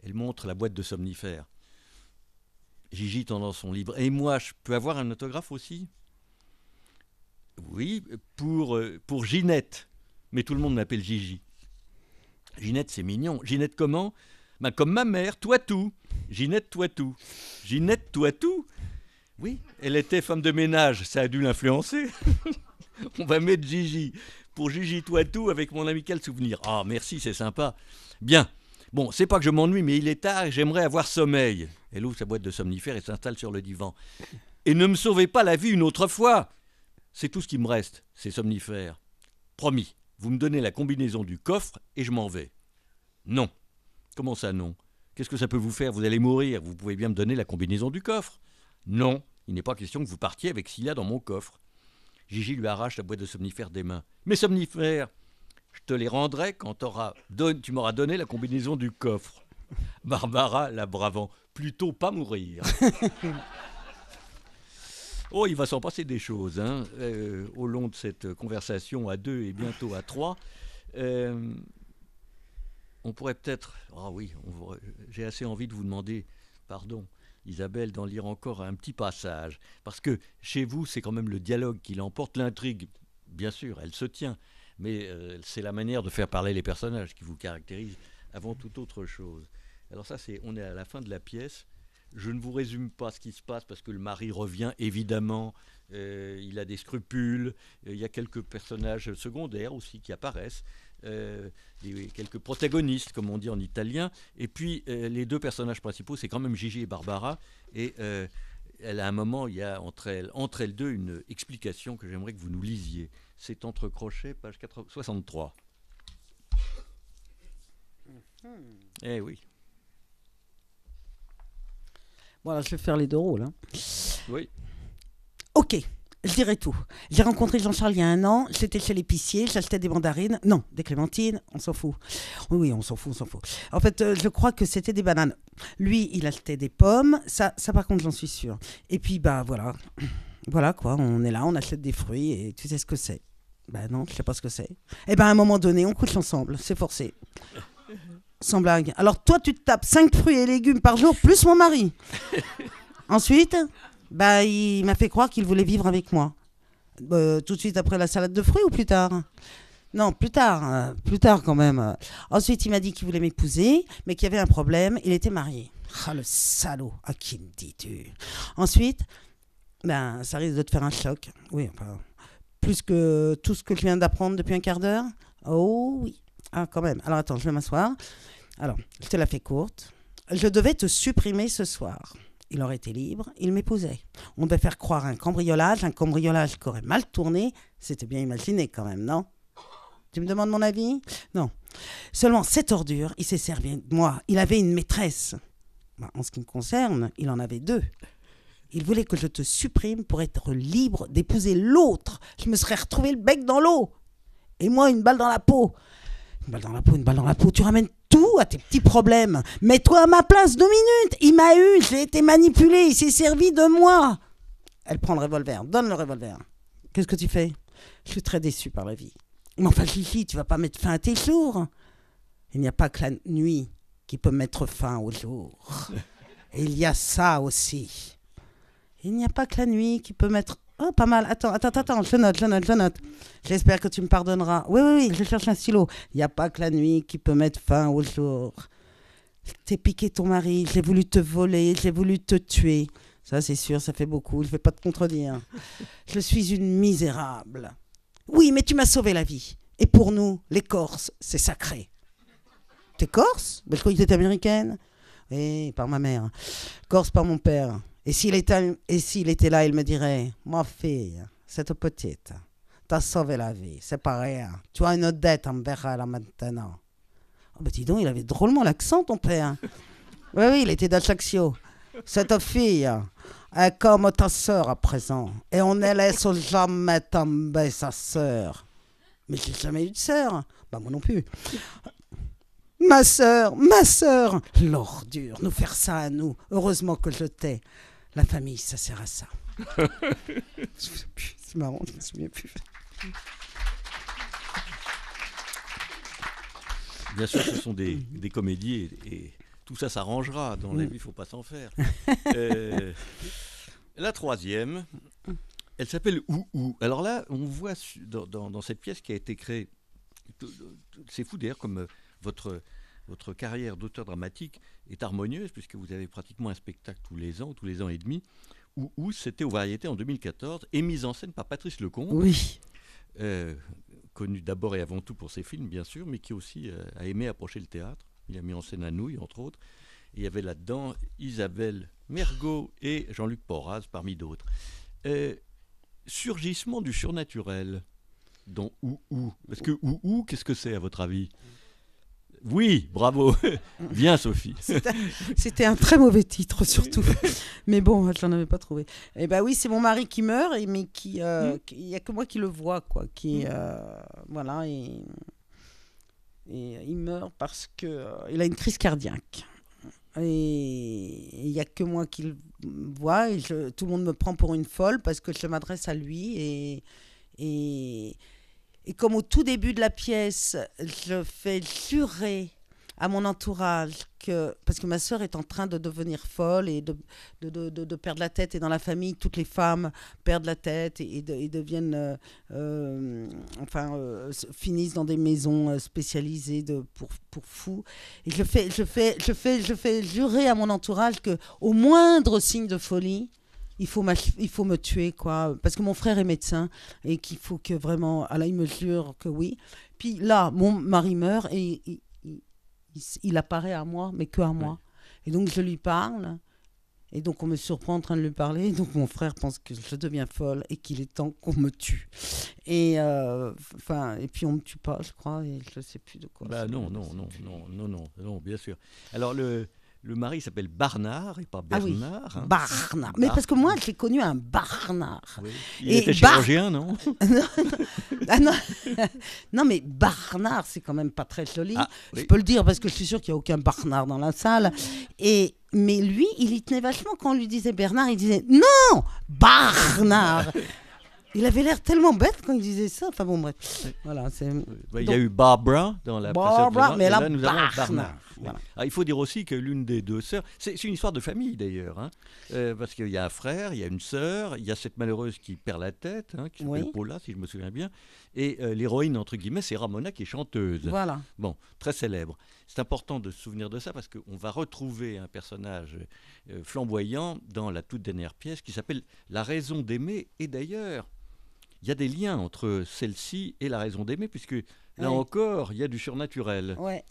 elle montre la boîte de somnifères. Gigi dans son livre. Et moi, je peux avoir un autographe aussi Oui, pour, euh, pour Ginette. Mais tout le monde m'appelle Gigi. Ginette, c'est mignon. Ginette comment ben, Comme ma mère, toi tout. Ginette, toi tout. Ginette, toi tout Oui, elle était femme de ménage, ça a dû l'influencer. On va mettre Gigi pour Gigi tout avec mon amical souvenir. Ah, merci, c'est sympa. Bien. Bon, c'est pas que je m'ennuie, mais il est tard et j'aimerais avoir sommeil. Elle ouvre sa boîte de somnifères et s'installe sur le divan. Et ne me sauvez pas la vie une autre fois C'est tout ce qui me reste, ces somnifères. Promis, vous me donnez la combinaison du coffre et je m'en vais. Non. Comment ça, non Qu'est-ce que ça peut vous faire Vous allez mourir. Vous pouvez bien me donner la combinaison du coffre. Non, il n'est pas question que vous partiez avec Silla dans mon coffre. Gigi lui arrache la boîte de somnifères des mains. Mes somnifères Je te les rendrai quand tu m'auras donné la combinaison du coffre. Barbara, la bravant, plutôt pas mourir. oh, il va s'en passer des choses hein, euh, au long de cette conversation à deux et bientôt à trois. Euh, on pourrait peut-être. Ah oui, j'ai assez envie de vous demander, pardon, Isabelle, d'en lire encore un petit passage. Parce que chez vous, c'est quand même le dialogue qui l'emporte, l'intrigue, bien sûr, elle se tient, mais euh, c'est la manière de faire parler les personnages qui vous caractérise avant toute autre chose. Alors ça, c'est, on est à la fin de la pièce. Je ne vous résume pas ce qui se passe parce que le mari revient évidemment, euh, il a des scrupules, euh, il y a quelques personnages secondaires aussi qui apparaissent, euh, quelques protagonistes, comme on dit en italien. Et puis, euh, les deux personnages principaux, c'est quand même Gigi et Barbara. Et euh, à un moment, il y a entre elles, entre elles deux une explication que j'aimerais que vous nous lisiez. C'est entre crochets, page 63. Mm-hmm. Eh oui. Voilà, je vais faire les deux rôles. Hein. Oui. Ok je dirais tout. J'ai rencontré Jean-Charles il y a un an, j'étais chez l'épicier, j'achetais des mandarines. Non, des clémentines, on s'en fout. Oui, on s'en fout, on s'en fout. En fait, euh, je crois que c'était des bananes. Lui, il achetait des pommes, ça, ça par contre, j'en suis sûre. Et puis, bah voilà. Voilà quoi, on est là, on achète des fruits et tu sais ce que c'est. Bah non, je sais pas ce que c'est. Et eh ben à un moment donné, on couche ensemble, c'est forcé. Sans blague. Alors toi, tu te tapes 5 fruits et légumes par jour, plus mon mari. Ensuite bah, il m'a fait croire qu'il voulait vivre avec moi. Euh, tout de suite après la salade de fruits ou plus tard non, plus tard, euh, plus tard quand même. Ensuite, il m'a dit qu'il voulait m'épouser, mais qu'il y avait un problème, il était marié. Ah, le salaud, à qui me dis-tu Ensuite, ben, ça risque de te faire un choc. Oui, enfin, plus que tout ce que je viens d'apprendre depuis un quart d'heure. Oh oui, ah, quand même. Alors attends, je vais m'asseoir. Alors, je te la fais courte. Je devais te supprimer ce soir. Il aurait été libre, il m'épousait. On devait faire croire un cambriolage, un cambriolage qui aurait mal tourné. C'était bien imaginé quand même, non Tu me demandes mon avis Non. Seulement, cette ordure, il s'est servi de moi. Il avait une maîtresse. Bah, en ce qui me concerne, il en avait deux. Il voulait que je te supprime pour être libre d'épouser l'autre. Je me serais retrouvé le bec dans l'eau. Et moi, une balle dans la peau. Une balle dans la peau, une balle dans la peau. Tu ramènes tout à tes petits problèmes. Mets-toi à ma place deux minutes. Il m'a eu, j'ai été manipulé, il s'est servi de moi. Elle prend le revolver, donne le revolver. Qu'est-ce que tu fais Je suis très déçue par la vie. Mais enfin, Gigi, tu vas pas mettre fin à tes jours. Il n'y a pas que la nuit qui peut mettre fin au jour. il y a ça aussi. Il n'y a pas que la nuit qui peut mettre Oh, pas mal. Attends, attends, attends, je note, je note, je note. J'espère que tu me pardonneras. Oui, oui, oui, je cherche un stylo. Il n'y a pas que la nuit qui peut mettre fin au jour. J'ai piqué ton mari, j'ai voulu te voler, j'ai voulu te tuer. Ça, c'est sûr, ça fait beaucoup, je ne vais pas te contredire. je suis une misérable. Oui, mais tu m'as sauvé la vie. Et pour nous, les Corses, c'est sacré. T'es Corse Mais je croyais que t'étais américaine. Oui, par ma mère. Corse par mon père. Et s'il était, était, là, il me dirait, ma fille, cette petite, t'as sauvé la vie, c'est pas rien. Tu as une dette envers elle maintenant. Oh, bah dis donc, il avait drôlement l'accent, ton père. oui, oui, il était d'Ajaccio. Cette fille est comme ta sœur à présent, et on ne laisse jamais tomber sa sœur. Mais j'ai jamais eu de sœur. Bah moi non plus. Ma sœur, ma sœur L'ordure, nous faire ça à nous. Heureusement que je t'ai. La famille, ça sert à ça. C'est marrant, je me souviens plus. Bien sûr, ce sont des, mhm. des comédies et, tout ça s'arrangera. Dans la mhm. vie, il ne faut pas s'en faire. Euh, la troisième, elle s'appelle Ou Ou. Alors là, on voit dans, dans, cette pièce qui a été créée, c'est fou d'ailleurs comme euh, votre votre carrière d'auteur dramatique est harmonieuse puisque vous avez pratiquement un spectacle tous les ans, tous les ans et demi, où, où c'était aux variétés en 2014 et mise en scène par Patrice Lecomte. Oui. Euh, connu d'abord et avant tout pour ses films, bien sûr, mais qui aussi euh, a aimé approcher le théâtre. Il a mis en scène Anouille, entre autres. il y avait là-dedans Isabelle Mergot et Jean-Luc Porras, parmi d'autres. Euh, surgissement du surnaturel dans Ou Ou. Parce que Ou Ou, qu'est-ce que c'est, à votre avis oui, bravo. Viens, Sophie. C'était un très mauvais titre, surtout. mais bon, je n'en avais pas trouvé. Eh bien oui, c'est mon mari qui meurt, et, mais qui, euh, hmm. il n'y a que moi qui le vois, quoi. Qui, hmm. euh, voilà, et, il meurt parce que euh, il a une crise cardiaque. Et il n'y a que moi qui le vois, et tout le monde me prend pour une folle parce que je m'adresse à lui et. et et comme au tout début de la pièce, je fais jurer à mon entourage que, parce que ma sœur est en train de devenir folle et de, de, perdre la tête. Et dans la famille, toutes les femmes perdent la tête et, deviennent, euh, euh, enfin, euh, finissent dans des maisons spécialisées de, pour, pour fous. Et je fais, je, fais, je, fais, je fais jurer à mon entourage que au moindre signe de folie, il faut, il faut me tuer, quoi. Parce que mon frère est médecin et qu'il faut que vraiment. Alors, il me jure que oui. Puis là, mon mari meurt et il, apparaît à moi, mais que à moi. Et donc, je lui parle. Et donc, on me surprend en train de lui parler. Et donc, mon frère pense que je deviens folle et qu'il est temps qu'on me tue. Et, euh, enfin, et puis, on ne me tue pas, je crois, et je ne sais plus de quoi. Bah, non, non, non, non, non, non, non, bien sûr. Alors, le, le mari s'appelle Barnard et pas ah Bernard. Hein. Barnard. Ah. Mais parce que moi, j'ai connu un Barnard. Il et était chirurgien, non, ah, non, mais Barnard, c'est quand même pas très joli. Je peux le dire parce que je suis sûr qu'il n'y a aucun Barnard dans la salle. Et, mais lui, il y tenait vachement. Quand on lui disait Bernard, il disait Non Barnard Il avait l'air tellement bête quand il disait ça. Enfin bon, bref. Voilà, il y a eu Barbara dans la Barbara, mais là, nous avons Barnard. Ah, il faut dire aussi que l'une des deux sœurs, c'est une histoire de famille d'ailleurs, hein. euh, parce qu'il y a un frère, il y a une sœur, il y a cette malheureuse qui perd la tête, hein, qui s'appelle Paula, si je me souviens bien, et euh, l'héroïne, entre guillemets, c'est Ramona qui est chanteuse. Voilà. Bon, très célèbre. C'est important de se souvenir de ça parce qu'on va retrouver un personnage euh, flamboyant dans la toute dernière pièce qui s'appelle La raison d'aimer, et d'ailleurs, il y a des liens entre celle-ci et la raison d'aimer, puisque Là encore, il y a du surnaturel. Ouais,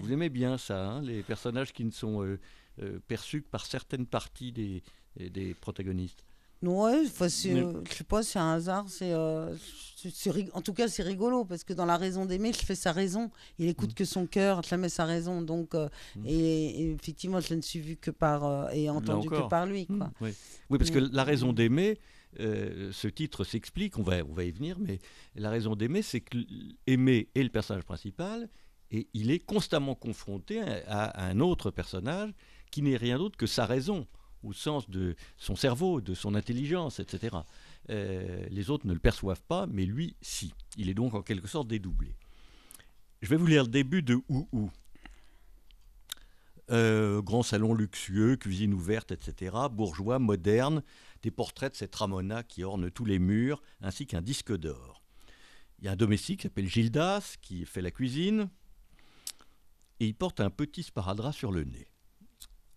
vous aimez bien ça, hein, les personnages qui ne sont euh, euh, perçus que par certaines parties des, des protagonistes. Oui, je ne je sais pas, c'est un hasard. C'est, euh, en tout cas, c'est rigolo parce que dans la raison d'aimer, je fais sa raison. Il écoute mm. que son cœur, je la sa raison. Donc, mm. et, effectivement, je ne suis vu que par et entendu que par lui. Quoi. Mm. Oui. parce que la raison d'aimer, euh, ce titre s'explique, on va, on va y venir, mais la raison d'aimer, c'est que est le personnage principal et il est constamment confronté à, un autre personnage qui n'est rien d'autre que sa raison, au sens de son cerveau, de son intelligence, etc. Euh, les autres ne le perçoivent pas, mais lui, si. Il est donc en quelque sorte dédoublé. Je vais vous lire le début de Ou Ou. Euh, grand salon luxueux, cuisine ouverte, etc. Bourgeois, moderne, des portraits de cette Ramona qui orne tous les murs, ainsi qu'un disque d'or. Il y a un domestique qui s'appelle Gildas, qui fait la cuisine, et il porte un petit sparadrap sur le nez.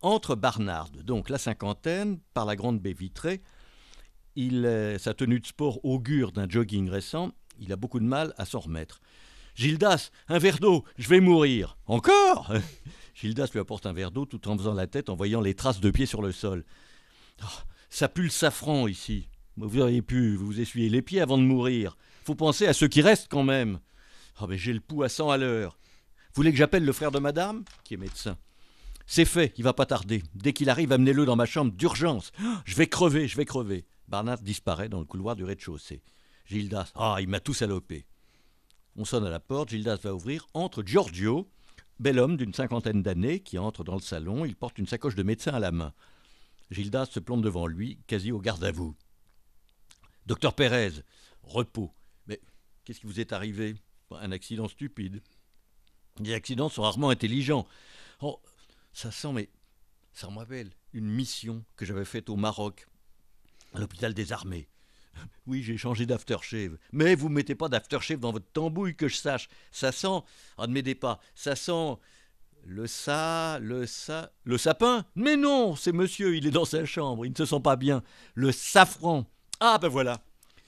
Entre Barnard, donc la cinquantaine, par la grande baie vitrée, il, sa tenue de sport augure d'un jogging récent, il a beaucoup de mal à s'en remettre. Gildas, un verre d'eau, je vais mourir. Encore Gildas lui apporte un verre d'eau tout en faisant la tête en voyant les traces de pieds sur le sol. Ah, ça pue le safran ici. Vous auriez pu vous essuyer les pieds avant de mourir. Faut penser à ceux qui restent quand même. Ah mais j'ai le pouls à 100 à l'heure. Vous voulez que j'appelle le frère de madame, qui est médecin C'est fait, il va pas tarder. Dès qu'il arrive, amenez-le dans ma chambre d'urgence. Ah, je vais crever, je vais crever. Barnard disparaît dans le couloir du rez-de-chaussée. Gildas, ah, il m'a tout salopé. On sonne à la porte, Gildas va ouvrir, entre Giorgio, bel homme d'une cinquantaine d'années, qui entre dans le salon, il porte une sacoche de médecin à la main. Gilda se plante devant lui, quasi au garde à vous. Docteur Pérez, repos. Mais qu'est-ce qui vous est arrivé Un accident stupide. Les accidents sont rarement intelligents. Oh, ça sent, mais ça me rappelle une mission que j'avais faite au Maroc, à l'hôpital des armées. Oui, j'ai changé d'aftershave. Mais vous ne mettez pas d'aftershave dans votre tambouille, que je sache. Ça sent, ne m'aidez pas, ça sent le sa... le le sapin Mais non, c'est monsieur, il est dans sa chambre, il ne se sent pas bien. Le safran. Ah ben voilà.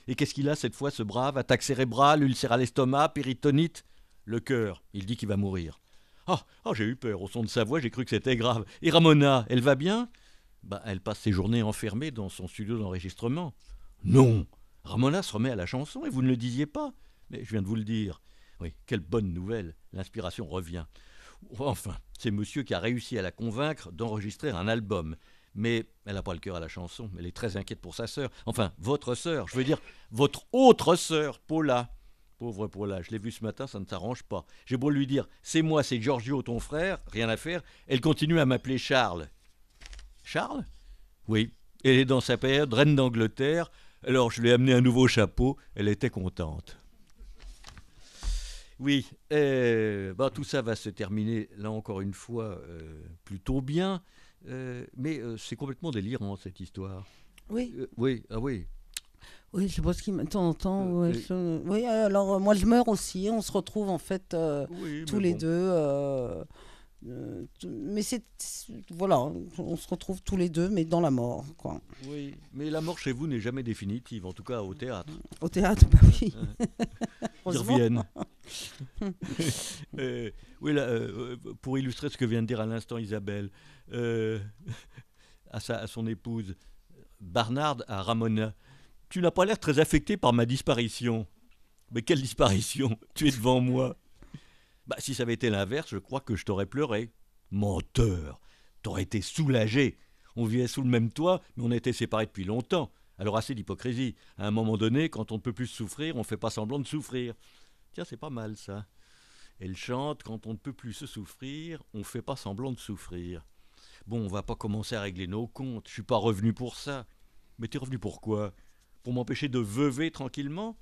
Et qu'est-ce qu'il a cette fois, ce brave Attaque cérébrale, ulcère à l'estomac, péritonite Le cœur. Il dit qu'il va mourir. Ah, oh, j'ai eu peur. Au son de sa voix, j'ai cru que c'était grave. Et Ramona, elle va bien bah, Elle passe ses journées enfermée dans son studio d'enregistrement. Non Ramona se remet à la chanson et vous ne le disiez pas. Mais je viens de vous le dire. Oui, quelle bonne nouvelle. L'inspiration revient. Enfin, c'est monsieur qui a réussi à la convaincre d'enregistrer un album. Mais elle n'a pas le cœur à la chanson, elle est très inquiète pour sa sœur. Enfin, votre sœur, je veux dire, votre autre sœur, Paula. Pauvre Paula, je l'ai vue ce matin, ça ne s'arrange pas. J'ai beau lui dire, c'est moi, c'est Giorgio, ton frère, rien à faire, elle continue à m'appeler Charles. Charles Oui, elle est dans sa période reine d'Angleterre, alors je lui ai amené un nouveau chapeau, elle était contente. Oui, euh, bah, tout ça va se terminer, là encore une fois, euh, plutôt bien, euh, mais euh, c'est complètement délirant cette histoire. Oui. oui, ah oui. Oui, je pense qu'il de temps en temps. Oui, alors moi je meurs aussi, on se retrouve en fait tous les deux. mais c'est voilà, on se retrouve tous les deux, mais dans la mort. Quoi. Oui, mais la mort chez vous n'est jamais définitive, en tout cas au théâtre. Au théâtre, bah oui. Euh, oui, euh, pour illustrer ce que vient de dire à l'instant Isabelle, euh, à, à, son épouse, Barnard à Ramona, tu n'as pas l'air très affecté par ma disparition. Mais quelle disparition Tu es devant moi. Bah, si ça avait été l'inverse, je crois que je t'aurais pleuré. Menteur T'aurais été soulagé. On vivait sous le même toit, mais on était séparés depuis longtemps. Alors assez d'hypocrisie. À un moment donné, quand on ne peut plus souffrir, on ne fait pas semblant de souffrir. Tiens, c'est pas mal ça. Elle chante, quand on ne peut plus se souffrir, on ne fait pas semblant de souffrir. Bon, on va pas commencer à régler nos comptes, je suis pas revenu pour ça. Mais t'es revenu pour quoi Pour m'empêcher de veuver tranquillement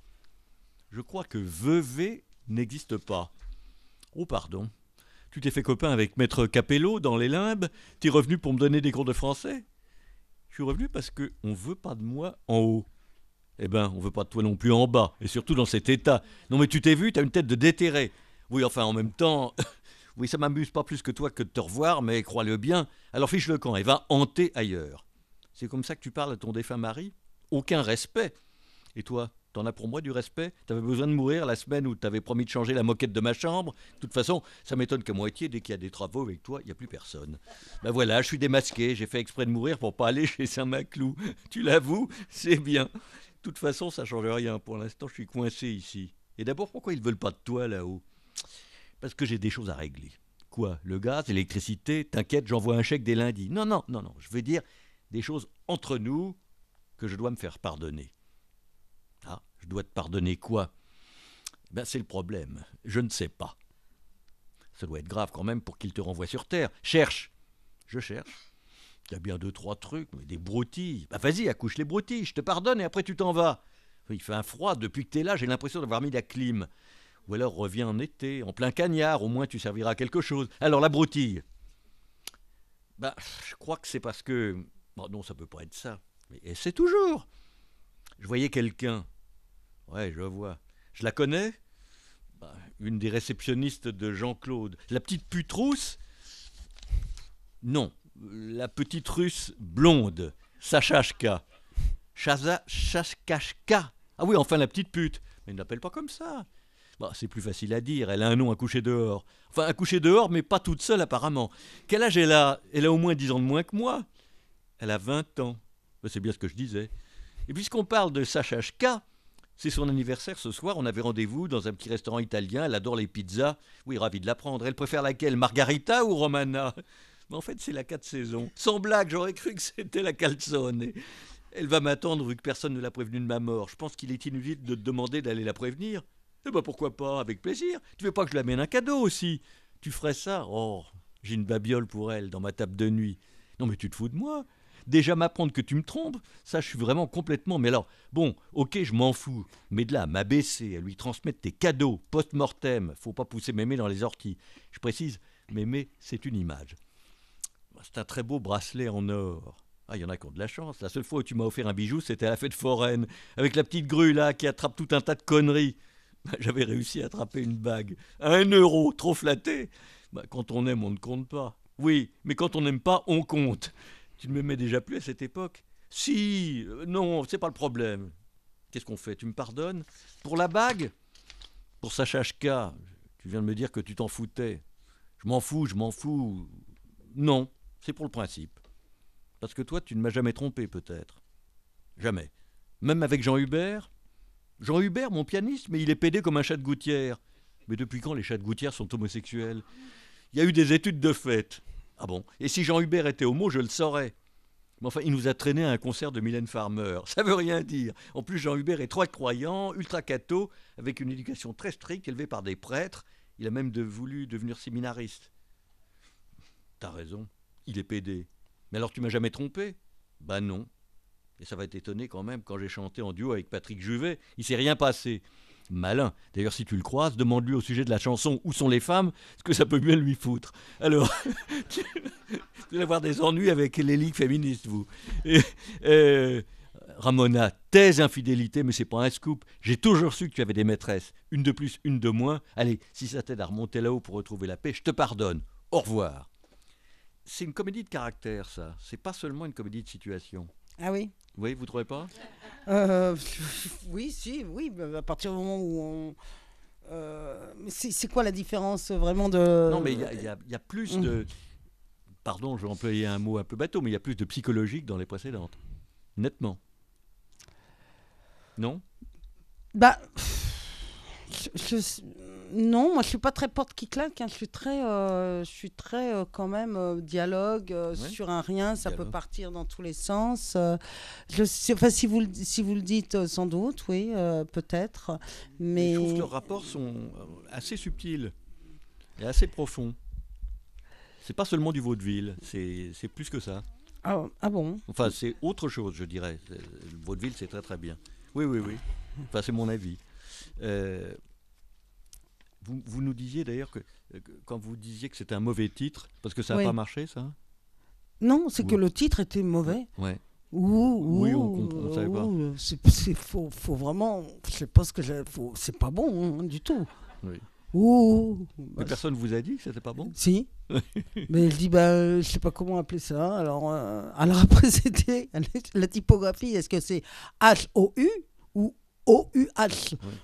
Je crois que veuver n'existe pas. Oh pardon. Tu t'es fait copain avec maître Capello dans les limbes, t'es revenu pour me donner des cours de français revenu parce qu'on on veut pas de moi en haut. Eh ben, on veut pas de toi non plus en bas, et surtout dans cet état. Non mais tu t'es vu, tu as une tête de déterré. Oui, enfin, en même temps, oui, ça m'amuse pas plus que toi que de te revoir, mais crois-le bien, alors fiche le camp et va hanter ailleurs. C'est comme ça que tu parles à ton défunt mari Aucun respect. Et toi, T'en as pour moi du respect T'avais besoin de mourir la semaine où t'avais promis de changer la moquette de ma chambre De toute façon, ça m'étonne qu'à moitié, dès qu'il y a des travaux avec toi, il n'y a plus personne. Ben voilà, je suis démasqué, j'ai fait exprès de mourir pour pas aller chez Saint-Maclou. Tu l'avoues C'est bien. De toute façon, ça change rien. Pour l'instant, je suis coincé ici. Et d'abord, pourquoi ils veulent pas de toi là-haut Parce que j'ai des choses à régler. Quoi Le gaz, l'électricité T'inquiète, j'envoie un chèque dès lundi. Non, non, non, non. Je veux dire des choses entre nous que je dois me faire pardonner. Je dois te pardonner quoi ben, C'est le problème. Je ne sais pas. Ça doit être grave quand même pour qu'il te renvoie sur Terre. Cherche Je cherche. Il y a bien deux, trois trucs, mais des broutilles. Ben, vas-y, accouche les broutilles, je te pardonne et après tu t'en vas. Il fait un froid, depuis que tu es là, j'ai l'impression d'avoir mis la clim. Ou alors reviens en été, en plein cagnard, au moins tu serviras à quelque chose. Alors la broutille ben, je crois que c'est parce que. non, ça peut pas être ça. Mais c'est toujours Je voyais quelqu'un, Ouais, je vois. Je la connais bah, Une des réceptionnistes de Jean-Claude. La petite pute rousse Non, la petite russe blonde, Sachashka. Chaza, Ah oui, enfin la petite pute. Mais ne l'appelle pas comme ça. Bah, c'est plus facile à dire, elle a un nom à coucher dehors. Enfin, à coucher dehors, mais pas toute seule apparemment. Quel âge elle a Elle a au moins 10 ans de moins que moi. Elle a 20 ans. Bah, c'est bien ce que je disais. Et puisqu'on parle de Sachashka, c'est son anniversaire ce soir, on avait rendez-vous dans un petit restaurant italien, elle adore les pizzas. Oui, ravi de la prendre. Elle préfère laquelle, Margarita ou Romana Mais en fait, c'est la 4 saisons. Sans blague, j'aurais cru que c'était la calzone. Elle va m'attendre vu que personne ne l'a prévenue de ma mort. Je pense qu'il est inutile de te demander d'aller la prévenir. Eh ben pourquoi pas, avec plaisir. Tu veux pas que je la mène un cadeau aussi Tu ferais ça Oh, j'ai une babiole pour elle dans ma table de nuit. Non mais tu te fous de moi Déjà m'apprendre que tu me trompes, ça je suis vraiment complètement. Mais alors, bon, ok, je m'en fous, mais de là à m'abaisser, à lui transmettre tes cadeaux post-mortem, faut pas pousser mémé dans les orties. Je précise, mémé, c'est une image. C'est un très beau bracelet en or. Ah, il y en a qui ont de la chance. La seule fois où tu m'as offert un bijou, c'était à la fête foraine, avec la petite grue là qui attrape tout un tas de conneries. Bah, j'avais réussi à attraper une bague. Un euro, trop flatté. Bah, quand on aime, on ne compte pas. Oui, mais quand on n'aime pas, on compte. Tu ne m'aimais déjà plus à cette époque. Si, euh, non, c'est pas le problème. Qu'est-ce qu'on fait Tu me pardonnes Pour la bague Pour Sacha HK, tu viens de me dire que tu t'en foutais. Je m'en fous, je m'en fous. Non, c'est pour le principe. Parce que toi, tu ne m'as jamais trompé, peut-être. Jamais. Même avec Jean Hubert. Jean Hubert, mon pianiste, mais il est pédé comme un chat de gouttière. Mais depuis quand les chats de gouttière sont homosexuels Il y a eu des études de fait. Ah bon Et si Jean Hubert était homo, je le saurais. Mais enfin, il nous a traînés à un concert de Mylène Farmer. Ça veut rien dire. En plus, Jean Hubert est trois croyant, ultra catho, avec une éducation très stricte, élevée par des prêtres. Il a même voulu devenir séminariste. T'as raison, il est pédé. Mais alors tu m'as jamais trompé Bah ben non. Et ça va t'étonner quand même, quand j'ai chanté en duo avec Patrick Juvet, il s'est rien passé malin. D'ailleurs, si tu le croises, demande-lui au sujet de la chanson Où sont les femmes ce que ça peut bien lui foutre. Alors, tu vas avoir des ennuis avec les ligues féministes, vous. Euh, Ramona, tes infidélités, mais c'est pas un scoop. J'ai toujours su que tu avais des maîtresses. Une de plus, une de moins. Allez, si ça t'aide à remonter là-haut pour retrouver la paix, je te pardonne. Au revoir. C'est une comédie de caractère, ça. C'est pas seulement une comédie de situation. Ah oui Oui, vous ne trouvez pas euh, Oui, si, oui. À partir du moment où on. Euh, c'est quoi la différence euh, vraiment de. Non, mais il y, a plus mmh. de. Pardon, j'ai employé un mot un peu bateau, mais il y a plus de psychologique dans les précédentes. Nettement. Non Bah. je, non, moi je suis pas très porte qui claque. Hein. Je suis très, euh, je suis très euh, quand même euh, dialogue sur un rien. Ça peut partir dans tous les sens. enfin, si vous le, si vous le dites, sans doute, oui, peut-être. Mais... je trouve que leurs rapports sont assez subtils et assez profonds. C'est pas seulement du vaudeville. C'est plus que ça. Ah, ah bon. Enfin, c'est autre chose, je dirais. Le vaudeville, c'est très très bien. Oui, oui, oui. Enfin, c'est mon avis. Euh, vous, vous, nous disiez d'ailleurs euh, que, quand vous disiez que c'était un mauvais titre, parce que ça n'a pas marché, ça Non, c'est que le titre était mauvais. Ouais. oui, on, ne savait pas. Euh, c'est faux, faut, vraiment, je sais pas ce que c'est pas bon hein, du tout. Oui. Bah, personne vous a dit que c'était pas bon Si. mais il dit bah, euh, je sais pas comment appeler ça. Alors, alors après, c'était la typographie. Est-ce que c'est H-O-U o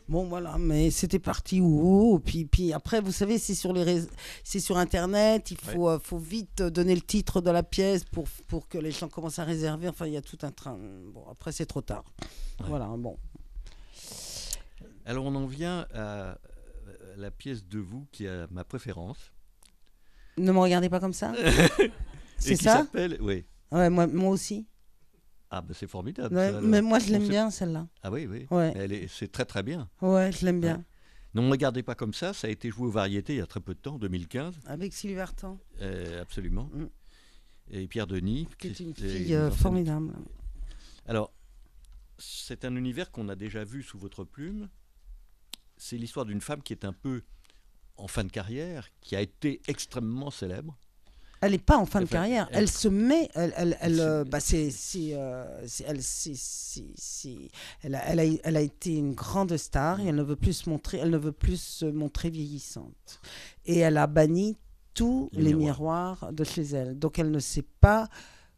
Bon, voilà, mais c'était parti où? puis, après, vous savez, c'est sur, les c'est sur Internet, il faut, euh, faut vite donner le titre de la pièce pour, pour que les gens commencent à réserver. Enfin, il y a tout un train. Bon, après, c'est trop tard. Voilà, bon. Alors, on en vient à euh, la pièce de vous qui a ma préférence. Ne me regardez pas comme ça. c'est ça oui. Ouais, moi, moi aussi. Ah, ben c'est formidable. mais moi, je l'aime bien, celle-là. Ah oui, oui. Ouais. C'est très, très bien. Oui, je l'aime bien. Non, Ne regardez pas comme ça. Ça a été joué aux variétés il y a très peu de temps, 2015. Avec Sylvie Vartan. Euh, absolument. Mm. Et Pierre Denis. Qui est une fille euh, formidable. Alors, c'est un univers qu'on a déjà vu sous votre plume. C'est l'histoire d'une femme qui est un peu en fin de carrière, qui a été extrêmement célèbre, elle n'est pas en fin de carrière. Elle se met. Elle, elle, elle a été une grande star et elle ne veut plus se montrer, elle ne veut plus se montrer vieillissante. Et elle a banni tous les, miroirs. de chez elle. Donc elle ne s'est pas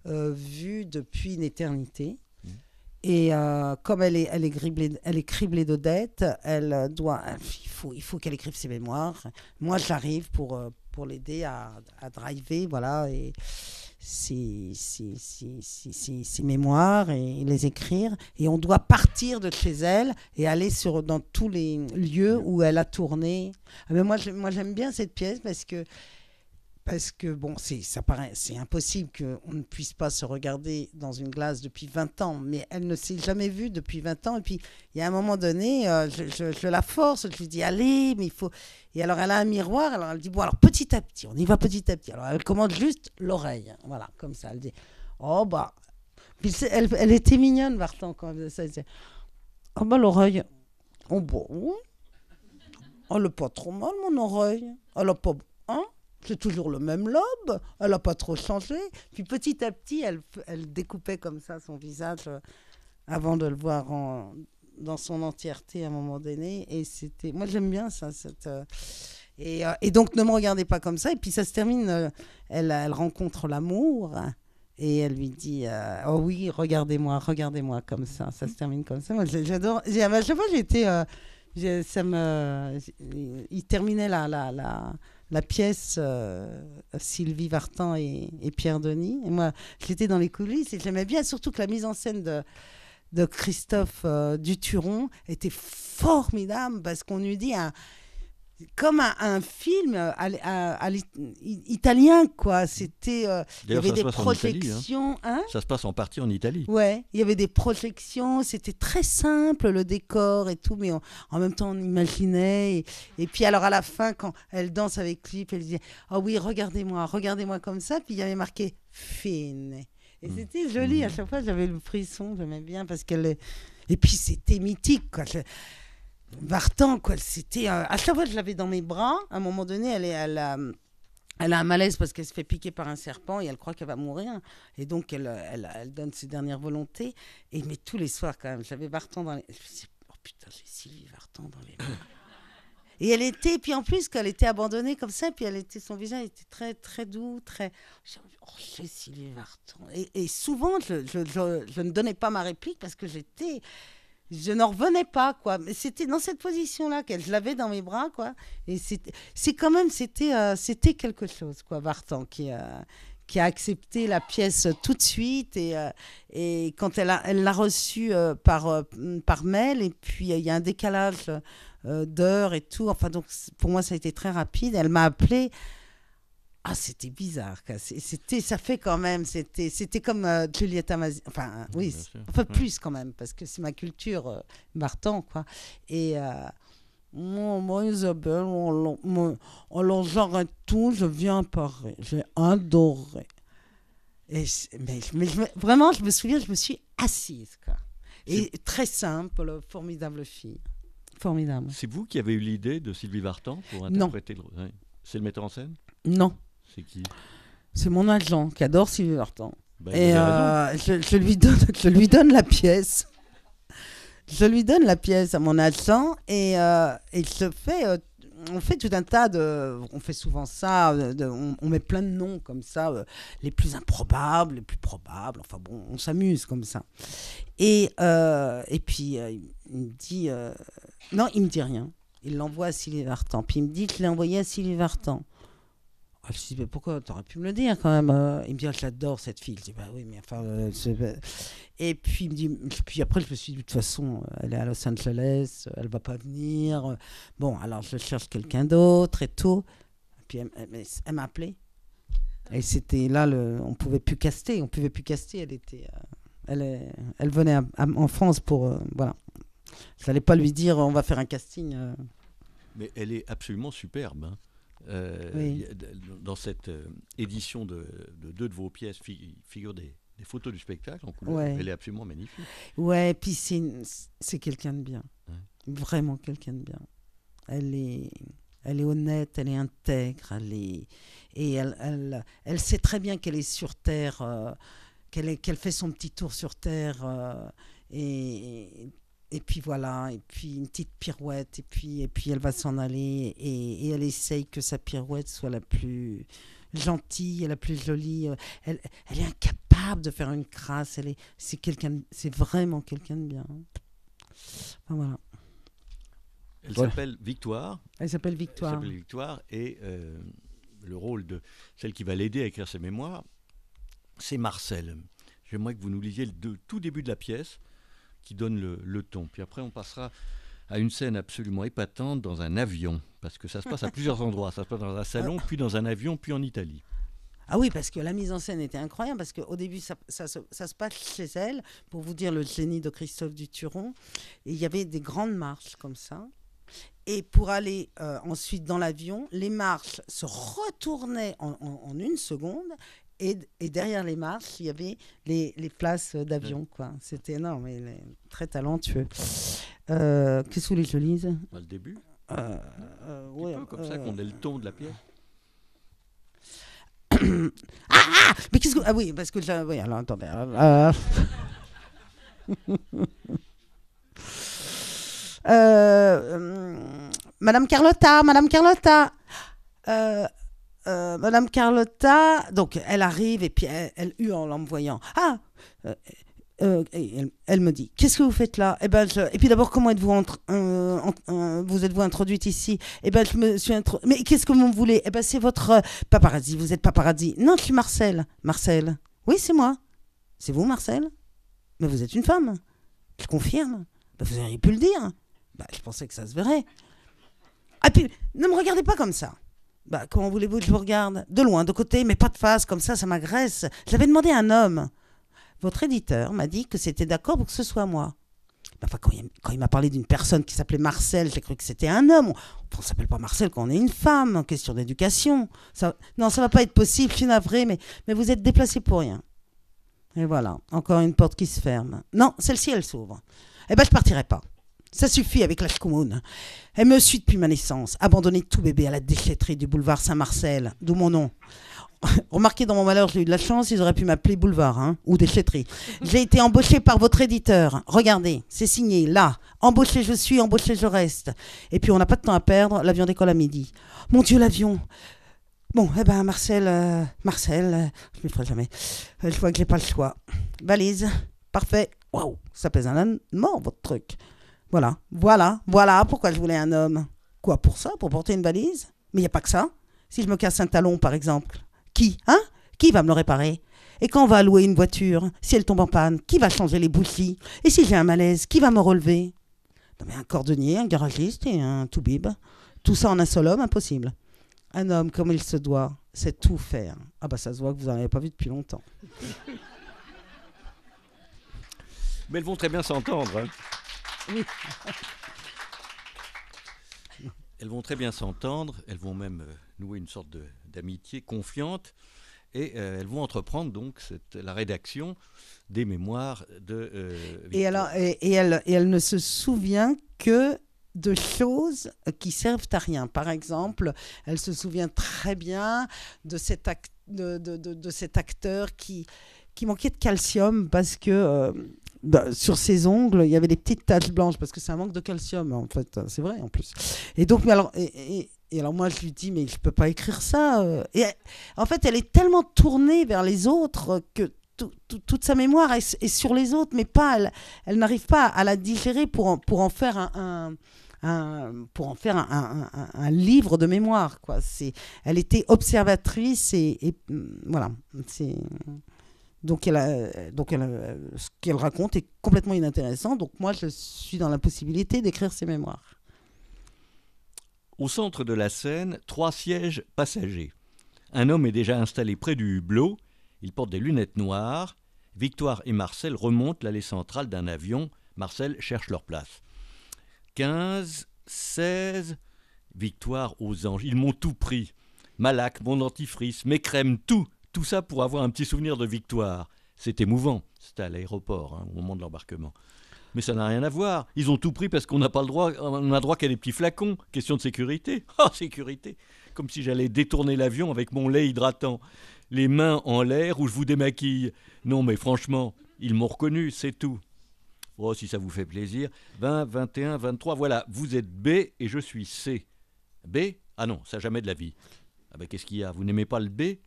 euh, vue depuis une éternité. Mm. Et euh, comme elle est, elle, est criblée, elle est criblée de dettes, elle euh, doit, il faut, il faut qu'elle écrive ses mémoires. Moi, j'arrive pour, pour l'aider à, à, driver voilà, et ses, ses, ses, ses, mémoires et les écrire. Et on doit partir de chez elle et aller sur, dans tous les lieux où elle a tourné. Mais ah ben moi, moi j'aime bien cette pièce parce que parce que bon, c'est ça paraît, c'est impossible qu'on ne puisse pas se regarder dans une glace depuis 20 ans, mais elle ne s'est jamais vue depuis 20 ans. Et puis, il y a un moment donné, euh, je, la force, je lui dis allez, mais il faut. Et alors, elle a un miroir, alors elle dit bon, alors petit à petit, on y va petit à petit. Alors, elle commande juste l'oreille, hein, voilà, comme ça. Elle dit oh bah, elle, était mignonne, Martin, quand elle faisait ça. oh bah l'oreille, oh bon, bah, oh, elle n'a pas trop mal mon oreille, elle a pas hein? c'est toujours le même lobe, elle n'a pas trop changé. Puis petit à petit, elle, elle découpait comme ça son visage euh, avant de le voir en, dans son entièreté à un moment donné. Et c'était, moi j'aime bien ça. Cette, euh, et, euh, et, donc ne me regardez pas comme ça. Et puis ça se termine, elle, elle, rencontre l'amour. Et elle lui dit Oh oui, regardez-moi, regardez-moi comme ça. Ça se termine comme ça. Moi, j'adore. À chaque fois, j'étais. ça me. Il terminait là là la la pièce euh, Sylvie Vartan et, Pierre Denis. Et moi, j'étais dans les coulisses et j'aimais bien, surtout que la mise en scène de, Christophe euh, Duturon était formidable parce qu'on eût dit un, comme un, film euh, italien, quoi. C'était. Euh, il y avait des hein. projections. Hein ça se passe en partie en Italie. Ouais, il y avait des projections. C'était très simple le décor et tout, mais en même temps on imaginait. Et, puis alors à la fin, quand elle danse avec lui, elle dit Ah oui, regardez-moi, regardez-moi comme ça. Puis il y avait marqué Fine. Et mm. c'était joli. Mm. À chaque fois, j'avais le frisson. J'aimais bien parce qu'elle. Et puis c'était mythique, quoi. Vartan, quoi. C'était. Euh, à chaque fois, je l'avais dans mes bras. À un moment donné, elle est à elle a un malaise parce qu'elle se fait piquer par un serpent et elle croit qu'elle va mourir. Et donc, elle, elle, donne ses dernières volontés. Et mais tous les soirs, quand même, j'avais Vartan dans les. Je me oh putain, j'ai Sylvie Vartan dans les bras. et elle était, puis en plus, qu'elle était abandonnée comme ça, puis elle était, son visage était très, très doux, très. Oh, j'ai Sylvie Vartan. Et, souvent, je ne donnais pas ma réplique parce que j'étais je n'en revenais pas quoi mais c'était dans cette position là qu'elle je l'avais dans mes bras quoi et c'est quand même euh, c'était quelque chose quoi Vartan qui euh, qui a accepté la pièce tout de suite et, euh, et quand elle l'a reçue par, par mail et puis il y a un décalage d'heures et tout enfin donc pour moi ça a été très rapide elle m'a appelé ah, c'était bizarre. C'était, ça fait quand même. C'était, c'était comme euh, Juliette Julieta Enfin, euh, oui, un peu plus quand même, parce que c'est ma culture Barton euh, Martin, quoi. Et moi, Isabelle, on, on, on tout, je viens à Paris. J'ai adoré. Et mais, vraiment, je me souviens, je me suis assise, quoi. Et très simple, formidable fille. Formidable. C'est vous qui avez eu l'idée de Sylvie Vartan pour interpréter non. Hein, c'est le metteur en scène Non. C'est qui C'est mon agent qui adore Sylvie bah, Vartan. et euh, je, lui donne, je lui donne la pièce. Je lui donne la pièce à mon agent et, euh, il se fait. Euh, on fait tout un tas de. On fait souvent ça, on, met plein de noms comme ça, les plus improbables, les plus probables. Enfin bon, on s'amuse comme ça. Et, puis, il me dit. non, il me dit rien. Il l'envoie à Sylvie Vartan. Puis il me dit je l'ai envoyé à Sylvie Vartan. Je je dis, mais pourquoi T'aurais pu me le dire quand même. Euh? Il me dit, ah, je l'adore cette fille. Je dis, bah oui, mais enfin. Euh, et puis, puis après, je me suis dit, de toute façon, elle est à Los Angeles, elle va pas venir. Bon, alors je cherche quelqu'un d'autre et tout. Puis elle, m'a appelé. Et c'était là, le, on pouvait plus caster, on pouvait plus caster. Elle était, euh, elle, elle venait en France pour, voilà. Je n'allais pas lui dire, on va faire un casting. Mais elle est absolument superbe. Hein. Euh, dans cette euh, édition de, deux de vos pièces figurent des, des photos du spectacle en couleur. Elle est absolument magnifique. Ouais, puis c'est quelqu'un de bien. Vraiment quelqu'un de bien. Elle est, elle est honnête, elle est intègre, elle et elle, elle, sait très bien qu'elle est sur Terre, euh, qu'elle fait son petit tour sur Terre. et et puis voilà, et puis une petite pirouette, et puis, et puis elle va s'en aller, et, elle essaye que sa pirouette soit la plus gentille, la plus jolie. Euh, elle, est incapable de faire une crasse, elle est, c'est, quelqu'un, c'est vraiment quelqu'un de bien. voilà. Elle s'appelle Victoire. Elle s'appelle Victoire. Victoire, et euh, le rôle de celle qui va l'aider à écrire ses mémoires, c'est Marcel. J'aimerais que vous nous lisiez le tout début de la pièce qui donne le, ton. Puis après, on passera à une scène absolument épatante dans un avion, parce que ça se passe à plusieurs endroits. Ça se passe dans un salon, puis dans un avion, puis en Italie. Ah oui, parce que la mise en scène était incroyable, parce qu'au début, ça, se passe chez elle, pour vous dire le génie de Christophe Duturon. Et il y avait des grandes marches comme ça. Et pour aller euh, ensuite dans l'avion, les marches se retournaient en, une seconde et, et, derrière les marches, il y avait les, les places d'avion. C'était énorme, et très talentueux. Euh, qu'est-ce que vous voulez que je lise hein bah, Le début. Euh, euh, peu comme ça euh. qu'on ait le ton de la pièce. Ah, ah, Mais qu'est-ce que. Ah oui, parce que. Oui, alors attendez. Ah, ah. Euh, hum, Madame Carlotta, Madame Carlotta. Euh, Madame Carlotta, donc elle arrive et puis elle, eu en l'envoyant. Ah euh, euh, elle, me dit Qu'est-ce que vous faites là Et eh ben, Et puis d'abord, comment êtes-vous entre, vous êtes-vous introduite ici Et eh ben, je me suis Mais qu'est-ce que vous voulez Et eh ben, C'est votre paparazzi, vous êtes paparazzi. Non, je suis Marcel. Marcel Oui, c'est moi. C'est vous, Marcel Mais vous êtes une femme. Je confirme. Bah, vous auriez pu le dire. Bah, je pensais que ça se verrait. Ah puis, ne me regardez pas comme ça. Bah, comment voulez-vous que je vous regarde De loin, de côté, mais pas de face, comme ça, ça m'agresse. Je l'avais demandé à un homme. Votre éditeur m'a dit que c'était d'accord pour que ce soit moi. quand il, m'a parlé d'une personne qui s'appelait Marcel, j'ai cru que c'était un homme. On ne s'appelle pas Marcel quand on est une femme, en question d'éducation. Ça, non, ça va pas être possible, je suis navrée, mais, mais vous êtes déplacé pour rien. Et voilà, encore une porte qui se ferme. Non, celle-ci, elle s'ouvre. Eh ben, je partirai pas. Ça suffit avec la commune. Elle me suit depuis ma naissance, abandonnée tout bébé à la déchetterie du boulevard Saint-Marcel, d'où mon nom. Remarquez, dans mon malheur, j'ai eu de la chance, ils auraient pu m'appeler boulevard hein, ou déchetterie. J'ai été embauchée par votre éditeur. Regardez, c'est signé, là. Embauché je suis, embauché je reste. Et puis, on n'a pas de temps à perdre, l'avion décolle à midi. Mon Dieu, l'avion Bon, eh ben, Marcel, euh, Marcel, euh, je ne le ferai jamais. Euh, je vois que j'ai pas le choix. Valise, parfait. Waouh, ça pèse un âne votre truc. Voilà, voilà, voilà pourquoi je voulais un homme. Quoi, pour ça Pour porter une valise Mais il n'y a pas que ça. Si je me casse un talon, par exemple, qui, hein Qui va me le réparer Et quand on va louer une voiture, si elle tombe en panne, qui va changer les bougies Et si j'ai un malaise, qui va me relever Non mais un cordonnier, un garagiste et un toubib. Tout ça en un seul homme, impossible. Un homme, comme il se doit, sait tout faire. Ah bah ça se voit que vous n'en avez pas vu depuis longtemps. Mais elles vont très bien s'entendre. Hein. Elles vont très bien s'entendre, elles vont même euh, nouer une sorte d'amitié confiante et euh, elles vont entreprendre donc la rédaction des mémoires de euh, et alors et, elle, et elle ne se souvient que de choses qui servent à rien. Par exemple, elle se souvient très bien de cet, acte, de, de, de, cet acteur qui, qui manquait de calcium parce que bah, sur ses ongles, il y avait des petites taches blanches parce que c'est un manque de calcium en fait, c'est vrai en plus. Et donc, alors, et, alors moi je lui dis mais je peux pas écrire ça. Euh. Et en fait, elle est tellement tournée vers les autres que toute sa mémoire est, sur les autres, mais pas, elle, n'arrive pas à la digérer pour en, pour en faire un, pour en faire un, un, livre de mémoire. Quoi. C'est, elle était observatrice et mm, voilà. C'est... Donc, elle donc ce qu'elle raconte est complètement inintéressant. Donc moi, je suis dans la possibilité d'écrire ses mémoires. Au centre de la scène, trois sièges passagers. Un homme est déjà installé près du hublot. Il porte des lunettes noires. Victoire et Marcel remontent l'allée centrale d'un avion. Marcel cherche leur place. 15, 16, Victoire aux anges. Ils m'ont tout pris. Malak, mon dentifrice, mes crèmes, tout. Tout ça pour avoir un petit souvenir de victoire. C'est émouvant. C'était à l'aéroport, hein, au moment de l'embarquement. Mais ça n'a rien à voir. Ils ont tout pris parce qu'on n'a pas le droit, on a droit qu'à des petits flacons. Question de sécurité. Oh, sécurité Comme si j'allais détourner l'avion avec mon lait hydratant. Les mains en l'air ou je vous démaquille. Non, mais franchement, ils m'ont reconnu, c'est tout. Oh, si ça vous fait plaisir. 20, 21, 23, voilà, vous êtes B et je suis C. B Ah non, ça jamais de la vie. Ah ben qu'est-ce qu'il y a Vous n'aimez pas le B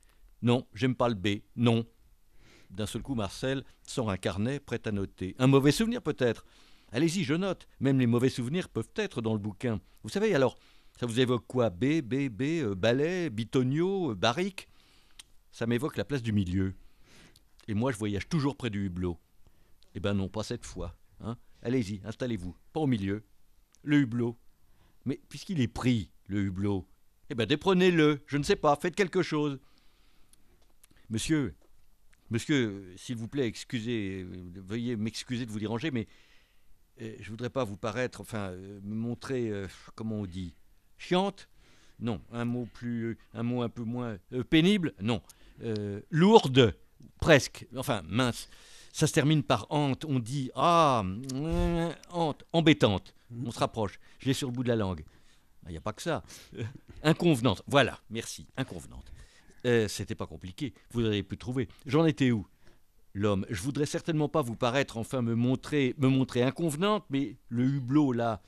non, j'aime pas le B, non. D'un seul coup, Marcel sort un carnet prêt à noter. Un mauvais souvenir peut-être. Allez-y, je note. Même les mauvais souvenirs peuvent être dans le bouquin. Vous savez, alors, ça vous évoque quoi B, B, B, balai, euh, ballet, bitonio, euh, barrique Ça m'évoque la place du milieu. Et moi, je voyage toujours près du hublot. Eh ben non, pas cette fois. Hein. Allez-y, installez-vous. Pas au milieu. Le hublot. Mais puisqu'il est pris, le hublot, eh ben déprenez-le. Je ne sais pas, faites quelque chose. Monsieur, monsieur, s'il vous plaît, excusez, veuillez m'excuser de vous déranger, mais euh, je ne voudrais pas vous paraître, enfin, euh, me montrer, euh, comment on dit, chiante Non. Un mot, plus, un mot un peu moins pénible Non. lourde Presque. Enfin, mince. Ça se termine par hante. On dit, ah, hante, embêtante. Mhm. On se rapproche. Je l'ai sur le bout de la langue. Ah, il n'y a pas que ça. inconvenante. Voilà, merci. Inconvenante. Euh, c'était pas compliqué. Vous auriez pu trouver. J'en étais où L'homme. Je voudrais certainement pas vous paraître, enfin, me montrer, me montrer inconvenante, mais le hublot, là,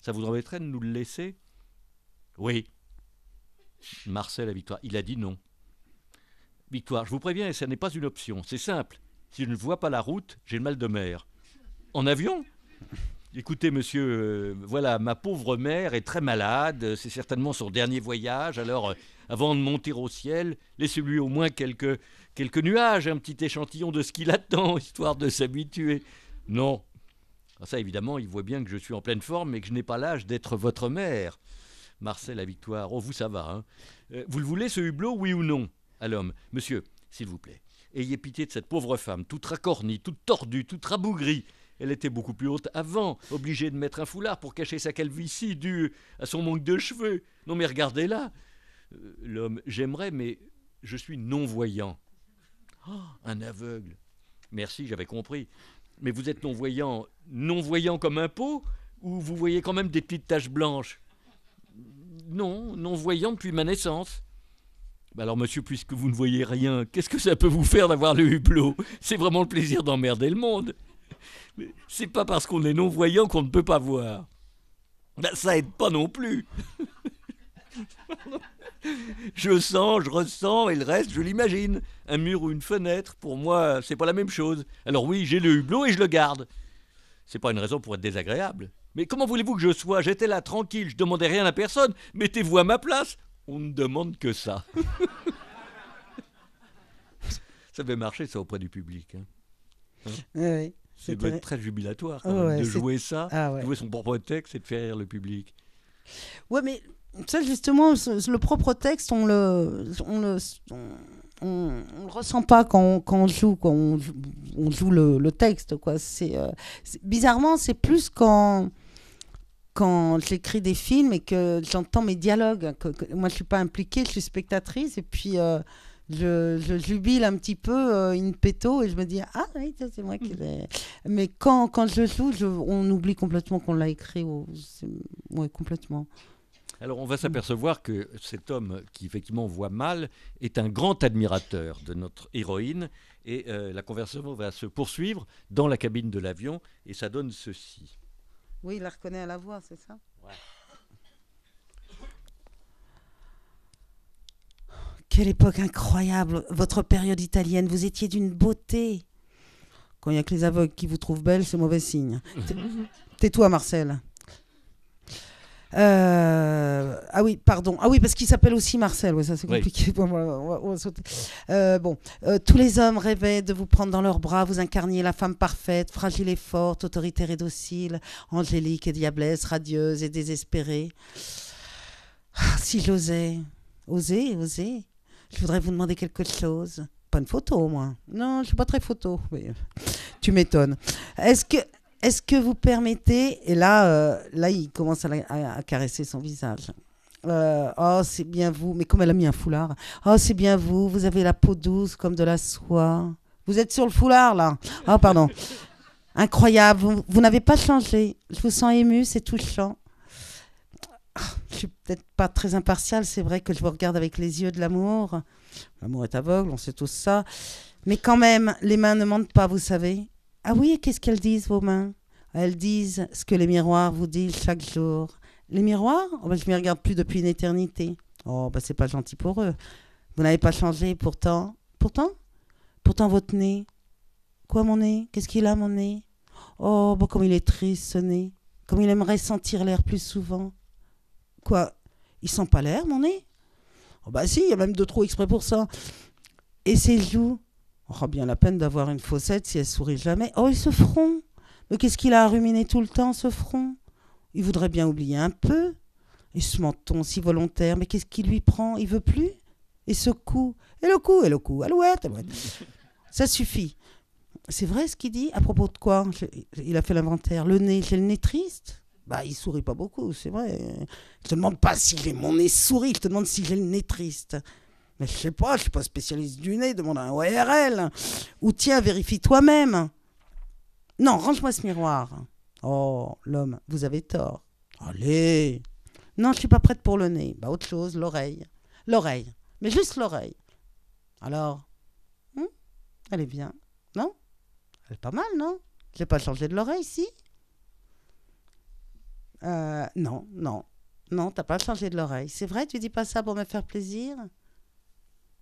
ça vous remettrait de nous le laisser Oui. Marcel à Victoire. Il a dit non. Victoire, je vous préviens, ça n'est pas une option. C'est simple. Si je ne vois pas la route, j'ai le mal de mer. En avion Écoutez, monsieur, euh, voilà, ma pauvre mère est très malade. C'est certainement son dernier voyage. Alors, euh, avant de monter au ciel, laissez-lui au moins quelques, quelques nuages, un petit échantillon de ce qu'il attend, histoire de s'habituer. Non. Alors ah, ça, évidemment, il voit bien que je suis en pleine forme et que je n'ai pas l'âge d'être votre mère. Marcel à Victoire, oh, vous, ça va. Hein euh, vous le voulez, ce hublot, oui ou non À l'homme. Monsieur, s'il vous plaît, ayez pitié de cette pauvre femme, toute racornie, toute tordue, toute rabougrie. Elle était beaucoup plus haute avant, obligée de mettre un foulard pour cacher sa calvitie due à son manque de cheveux. Non mais regardez-la, euh, l'homme J'aimerais, mais je suis non-voyant. Oh, un aveugle. Merci, j'avais compris. Mais vous êtes non-voyant, non-voyant comme un pot, ou vous voyez quand même des petites taches blanches Non, non-voyant depuis ma naissance. Bah alors monsieur, puisque vous ne voyez rien, qu'est-ce que ça peut vous faire d'avoir le hublot C'est vraiment le plaisir d'emmerder le monde. c'est pas parce qu'on est non-voyant qu'on ne peut pas voir. Bah, ça aide pas non plus. je sens, je ressens, et le reste, je l'imagine. Un mur ou une fenêtre, pour moi, c'est pas la même chose. Alors oui, j'ai le hublot et je le garde. C'est pas une raison pour être désagréable. Mais comment voulez-vous que je sois J'étais là tranquille, je demandais rien à personne. Mettez-vous à ma place. On ne demande que ça. ça fait marcher, ça, auprès du public. Hein. Hein? oui, C'est très... jubilatoire quand oh, de jouer ça, ah, jouer son propre texte et de faire rire le public. Ouais, mais ça, justement, le propre texte, on le, on le, on, le ressent pas quand on, joue, quand on, joue le, le, texte. Quoi. Euh, c'est, bizarrement, c'est plus quand, quand j'écris des films et que j'entends mes dialogues. Que, moi, je suis pas impliquée, je suis spectatrice. Et puis. Euh, je, jubile un petit peu une euh, et je me dis ah oui c'est moi qui mm. l'ai mais quand, quand je joue on oublie complètement qu'on l'a écrit ou ouais, complètement alors on va mm. s'apercevoir que cet homme qui effectivement voit mal est un grand admirateur de notre héroïne et euh, la conversation va se poursuivre dans la cabine de l'avion et ça donne ceci. Oui, il la reconnaît à la voix, c'est ça Quelle époque incroyable, votre période italienne, vous étiez d'une beauté. Quand il n'y a que les aveugles qui vous trouvent belle, c'est mauvais signe. Tais-toi Marcel. Euh, ah oui, pardon. Ah oui, parce qu'il s'appelle aussi Marcel. Oui, ça c'est compliqué. Bon, bon. tous les hommes rêvaient de vous prendre dans leurs bras. Vous incarniez la femme parfaite, fragile et forte, autoritaire et docile, angélique et diablesse, radieuse et désespérée. Ah, si j'osais, osez, osez. Je voudrais vous demander quelque chose. Pas une photo, moi. Non, je suis pas très photo. Tu m'étonnes. Est-ce que est-ce que vous permettez, et là, euh, là il commence à, caresser son visage. Euh, oh, c'est bien vous, mais comme elle a mis un foulard. Oh, c'est bien vous, vous avez la peau douce comme de la soie. Vous êtes sur le foulard là. Oh, pardon. Incroyable, vous, n'avez pas changé. Je vous sens ému, c'est touchant. Ah, je suis peut-être pas très impartiale, c'est vrai que je vous regarde avec les yeux de l'amour. L'amour est aveugle, on sait tous ça. Mais quand même, les mains ne mentent pas, vous savez. Ah oui, qu'est-ce qu'elles disent, vos mains Elles disent ce que les miroirs vous disent chaque jour. Les miroirs oh, ben, Je ne regarde plus depuis une éternité. Oh, ben, c'est pas gentil pour eux. Vous n'avez pas changé, pourtant. Pourtant Pourtant, votre nez. Quoi, mon nez Qu'est-ce qu'il a, mon nez Oh, ben, comme il est triste, ce nez. Comme il aimerait sentir l'air plus souvent. Quoi Il sent pas l'air, mon nez Oh, bah si, il y a même deux trous exprès pour ça. Et ses joues aura oh, bien la peine d'avoir une faussette si elle sourit jamais. Oh, et ce front Mais qu'est-ce qu'il a à ruminer tout le temps, ce front Il voudrait bien oublier un peu. Et ce menton si volontaire, mais qu'est-ce qui lui prend Il veut plus Et ce cou Et le cou Et le cou Alouette, alouette. Ça suffit. C'est vrai ce qu'il dit À propos de quoi Il a fait l'inventaire. Le nez, j'ai le nez triste Bah, il sourit pas beaucoup, c'est vrai. Je te demande pas si j'ai mon nez sourit, je te demande si j'ai le nez triste. Mais je sais pas, je suis pas spécialiste du nez, demande un ORL. Ou tiens, vérifie toi-même. Non, range-moi ce miroir. Oh, l'homme, vous avez tort. Allez. Non, je suis pas prête pour le nez. Bah autre chose, l'oreille. L'oreille. Mais juste l'oreille. Alors, hmm, elle est bien, non Elle est pas mal, non J'ai pas changé de l'oreille, si euh, non, non, non, t'as pas changé de l'oreille. C'est vrai, tu dis pas ça pour me faire plaisir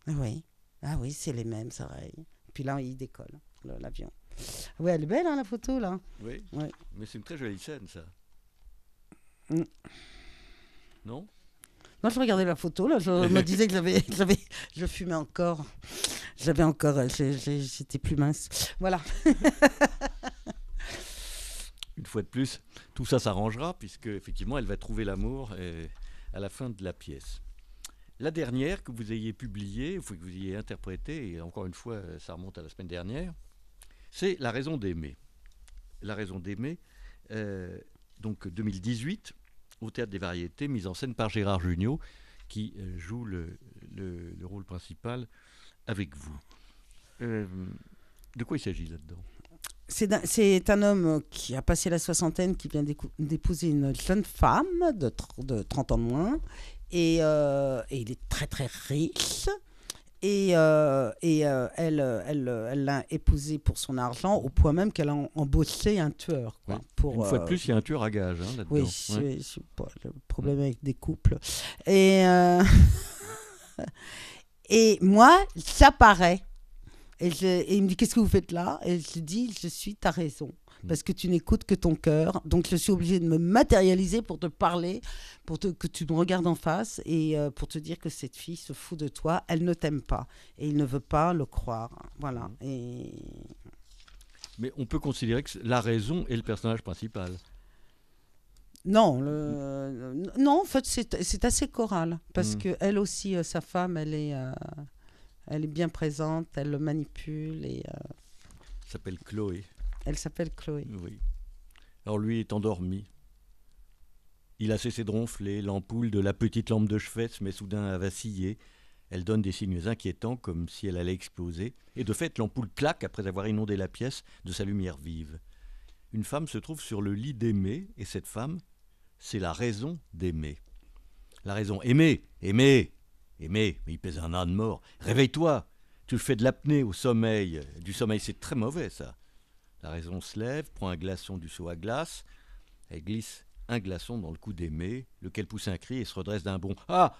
ah oui. Ah oui, c'est les mêmes oreilles. Puis là, il décolle, l'avion. Ah oui, elle est belle, hein, la photo, là. Oui. Mais c'est une très jolie scène, ça. Mm. Non Non je regardais la photo, là. Je me disais que j'avais, je fumais encore. J'avais encore. Euh, j'étais plus mince. Voilà. une fois de plus, tout ça s'arrangera, puisque, effectivement, elle va trouver l'amour euh, à la fin de la pièce. La dernière que vous ayez publiée, que vous ayez interprétée, et encore une fois, euh, ça remonte à la semaine dernière, c'est La raison d'aimer. La raison d'aimer, euh, donc 2018, au Théâtre des Variétés, mise en scène par Gérard Jugnot, qui euh, joue le, rôle principal avec vous. de quoi il s'agit là-dedans c'est un, homme qui a passé la soixantaine, qui vient d'épouser une jeune femme de, de 30 ans de moins, euh, et, il est très très riche. Et, euh, et euh, elle, elle, l'a épousé pour son argent, au point même qu'elle a embauché un tueur. Quoi, pour, Une fois de plus, il y a un tueur à gage. Hein, oui, c'est le problème mm. avec des couples. Et, et moi, ça paraît. Et, et, il me dit Qu'est-ce que vous faites là Et je dis Je suis ta raison. Mm. parce que tu n'écoutes que ton cœur. Donc je suis obligée de me matérialiser pour te parler, pour que tu me regardes en face et euh, pour te dire que cette fille se fout de toi, elle ne t'aime pas et il ne veut pas le croire. Voilà. Mm. Et... Mais on peut considérer que la raison est le personnage principal. Non, le... Mm. non, en fait, c'est assez choral parce qu'elle que elle aussi, euh, sa femme, elle est, euh, elle est bien présente, elle le manipule et. S'appelle Chloé. Elle s'appelle Chloé. Oui. Alors lui est endormi. Il a cessé de ronfler, l'ampoule de la petite lampe de chevet se met soudain à vaciller. Elle donne des signes inquiétants comme si elle allait exploser. Et de fait, l'ampoule claque après avoir inondé la pièce de sa lumière vive. Une femme se trouve sur le lit d'aimer, et cette femme, c'est la raison d'aimer. La raison, aimer, aimer, aimer, mais il pèse un âne mort. Réveille-toi, tu fais de l'apnée au sommeil. Du sommeil, c'est très mauvais ça. La raison se lève, prend un glaçon du seau à glace, elle glisse un glaçon dans le cou d'Aimé, lequel pousse un cri et se redresse d'un bond. Ah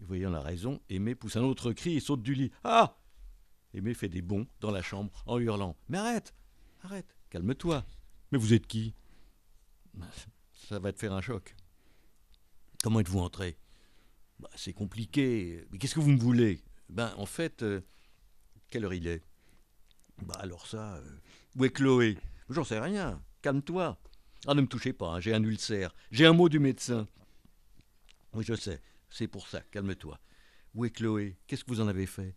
Voyant la raison, Aimé pousse un autre cri et saute du lit. Ah Aimé fait des bonds dans la chambre en hurlant. Mais arrête Arrête Calme-toi Mais vous êtes qui bah, Ça va te faire un choc. Comment êtes-vous entré bah, C'est compliqué. Mais qu'est-ce que vous me voulez Ben, en fait, euh, quelle heure il est Bah, alors ça, euh, où est Chloé J'en sais rien. Calme-toi. Ah, ne me touchez pas, hein, j'ai un ulcère. J'ai un mot du médecin. Oui, je sais. C'est pour ça. Calme-toi. Où est Chloé Qu'est-ce que vous en avez fait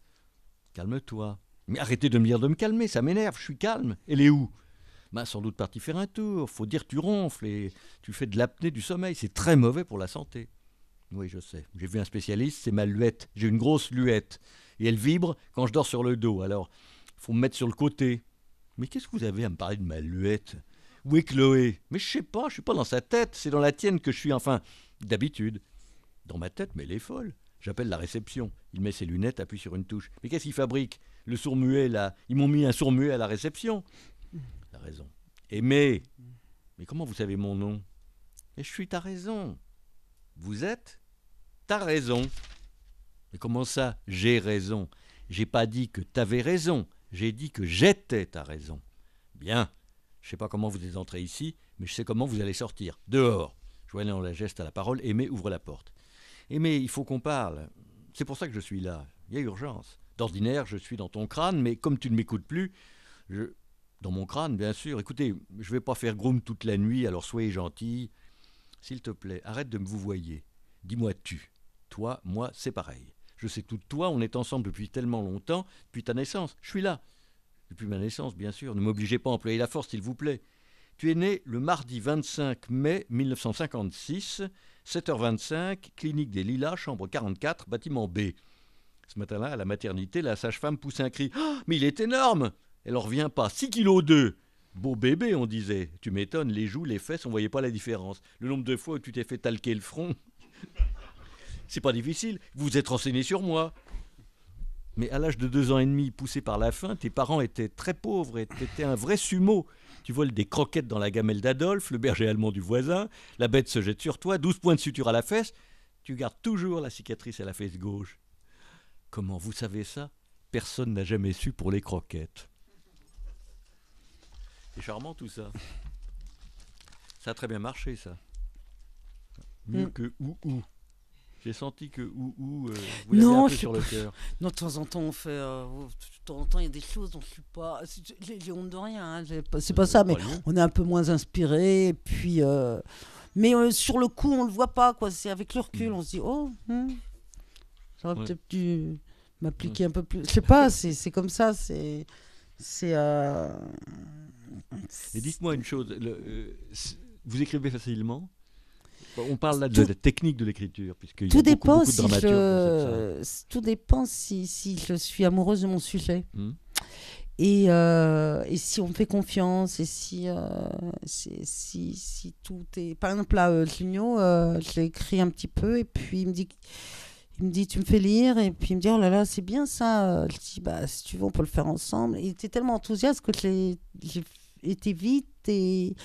Calme-toi. Mais arrêtez de me dire de me calmer, ça m'énerve, je suis calme. Elle est où bah, sans doute partie faire un tour. Faut dire tu ronfles et tu fais de l'apnée du sommeil. C'est très mauvais pour la santé. Oui, je sais. J'ai vu un spécialiste, c'est ma luette. J'ai une grosse luette. Et elle vibre quand je dors sur le dos. Alors, faut me mettre sur le côté. Mais qu'est-ce que vous avez à me parler de ma luette Où est Chloé Mais je sais pas, je suis pas dans sa tête, c'est dans la tienne que je suis, enfin, d'habitude. Dans ma tête, mais elle est folle. J'appelle la réception. Il met ses lunettes, appuie sur une touche. Mais qu'est-ce qu'il fabrique Le sourd-muet, là. Ils m'ont mis un sourd-muet à la réception. La raison. Aimé Mais comment vous savez mon nom Et je suis ta raison. Vous êtes ta raison. Mais comment ça J'ai raison. J'ai pas dit que t'avais raison. J'ai dit que j'étais ta raison. Bien. Je ne sais pas comment vous êtes entré ici, mais je sais comment vous allez sortir. Dehors. Joignant la geste à la parole, Aimé ouvre la porte. Aimé, il faut qu'on parle. C'est pour ça que je suis là. Il y a urgence. D'ordinaire, je suis dans ton crâne, mais comme tu ne m'écoutes plus, je. Dans mon crâne, bien sûr. Écoutez, je ne vais pas faire groom toute la nuit, alors soyez gentil. S'il te plaît, arrête de me vous Dis-moi tu. Toi, moi, c'est pareil. Je sais tout de toi, on est ensemble depuis tellement longtemps, depuis ta naissance. Je suis là. Depuis ma naissance, bien sûr. Ne m'obligez pas à employer la force, s'il vous plaît. Tu es né le mardi 25 mai 1956, 7h25, clinique des Lilas, chambre 44, bâtiment B. Ce matin-là, à la maternité, la sage-femme pousse un cri. Oh, mais il est énorme Elle en revient pas. 6 kilos 2 Beau bébé, on disait. Tu m'étonnes, les joues, les fesses, on voyait pas la différence. Le nombre de fois où tu t'es fait talquer le front c'est pas difficile, vous vous êtes renseigné sur moi. Mais à l'âge de deux ans et demi, poussé par la faim, tes parents étaient très pauvres et t'étais un vrai sumo. Tu voles des croquettes dans la gamelle d'Adolphe, le berger allemand du voisin, la bête se jette sur toi, douze points de suture à la fesse, tu gardes toujours la cicatrice à la fesse gauche. Comment vous savez ça Personne n'a jamais su pour les croquettes. C'est charmant tout ça. Ça a très bien marché ça. Mieux mm. que ou ou. J'ai senti que ou ou euh, vous non, un peu sur le cœur. Non, de temps en temps, on fait. Euh, oh, de temps en temps, il y a des choses dont je suis pas. J'ai honte de rien. Hein, c'est pas euh, ça, mais on est un peu moins inspiré. Et puis, mais sur le coup, on le voit pas. Quoi. C'est avec le recul, mm. on se dit oh, j'aurais hmm, peut-être dû m'appliquer un peu plus. Je sais pas. C'est, comme ça. C'est c'est. dites-moi une chose. vous écrivez facilement. On parle là de la technique de l'écriture, puisque tout, dépend si je... tout dépend si, je suis amoureuse de mon sujet. Hmm. Euh, et, si on me fait confiance, et si, euh, si, si, tout est. Par exemple, là, euh, je l'ai écrit un petit peu, et puis il me dit. Il me dit, tu me fais lire, et puis il me dit, oh là là, c'est bien ça. Je dis, bah, si tu veux, on peut le faire ensemble. il était tellement enthousiaste que j'ai été vite et,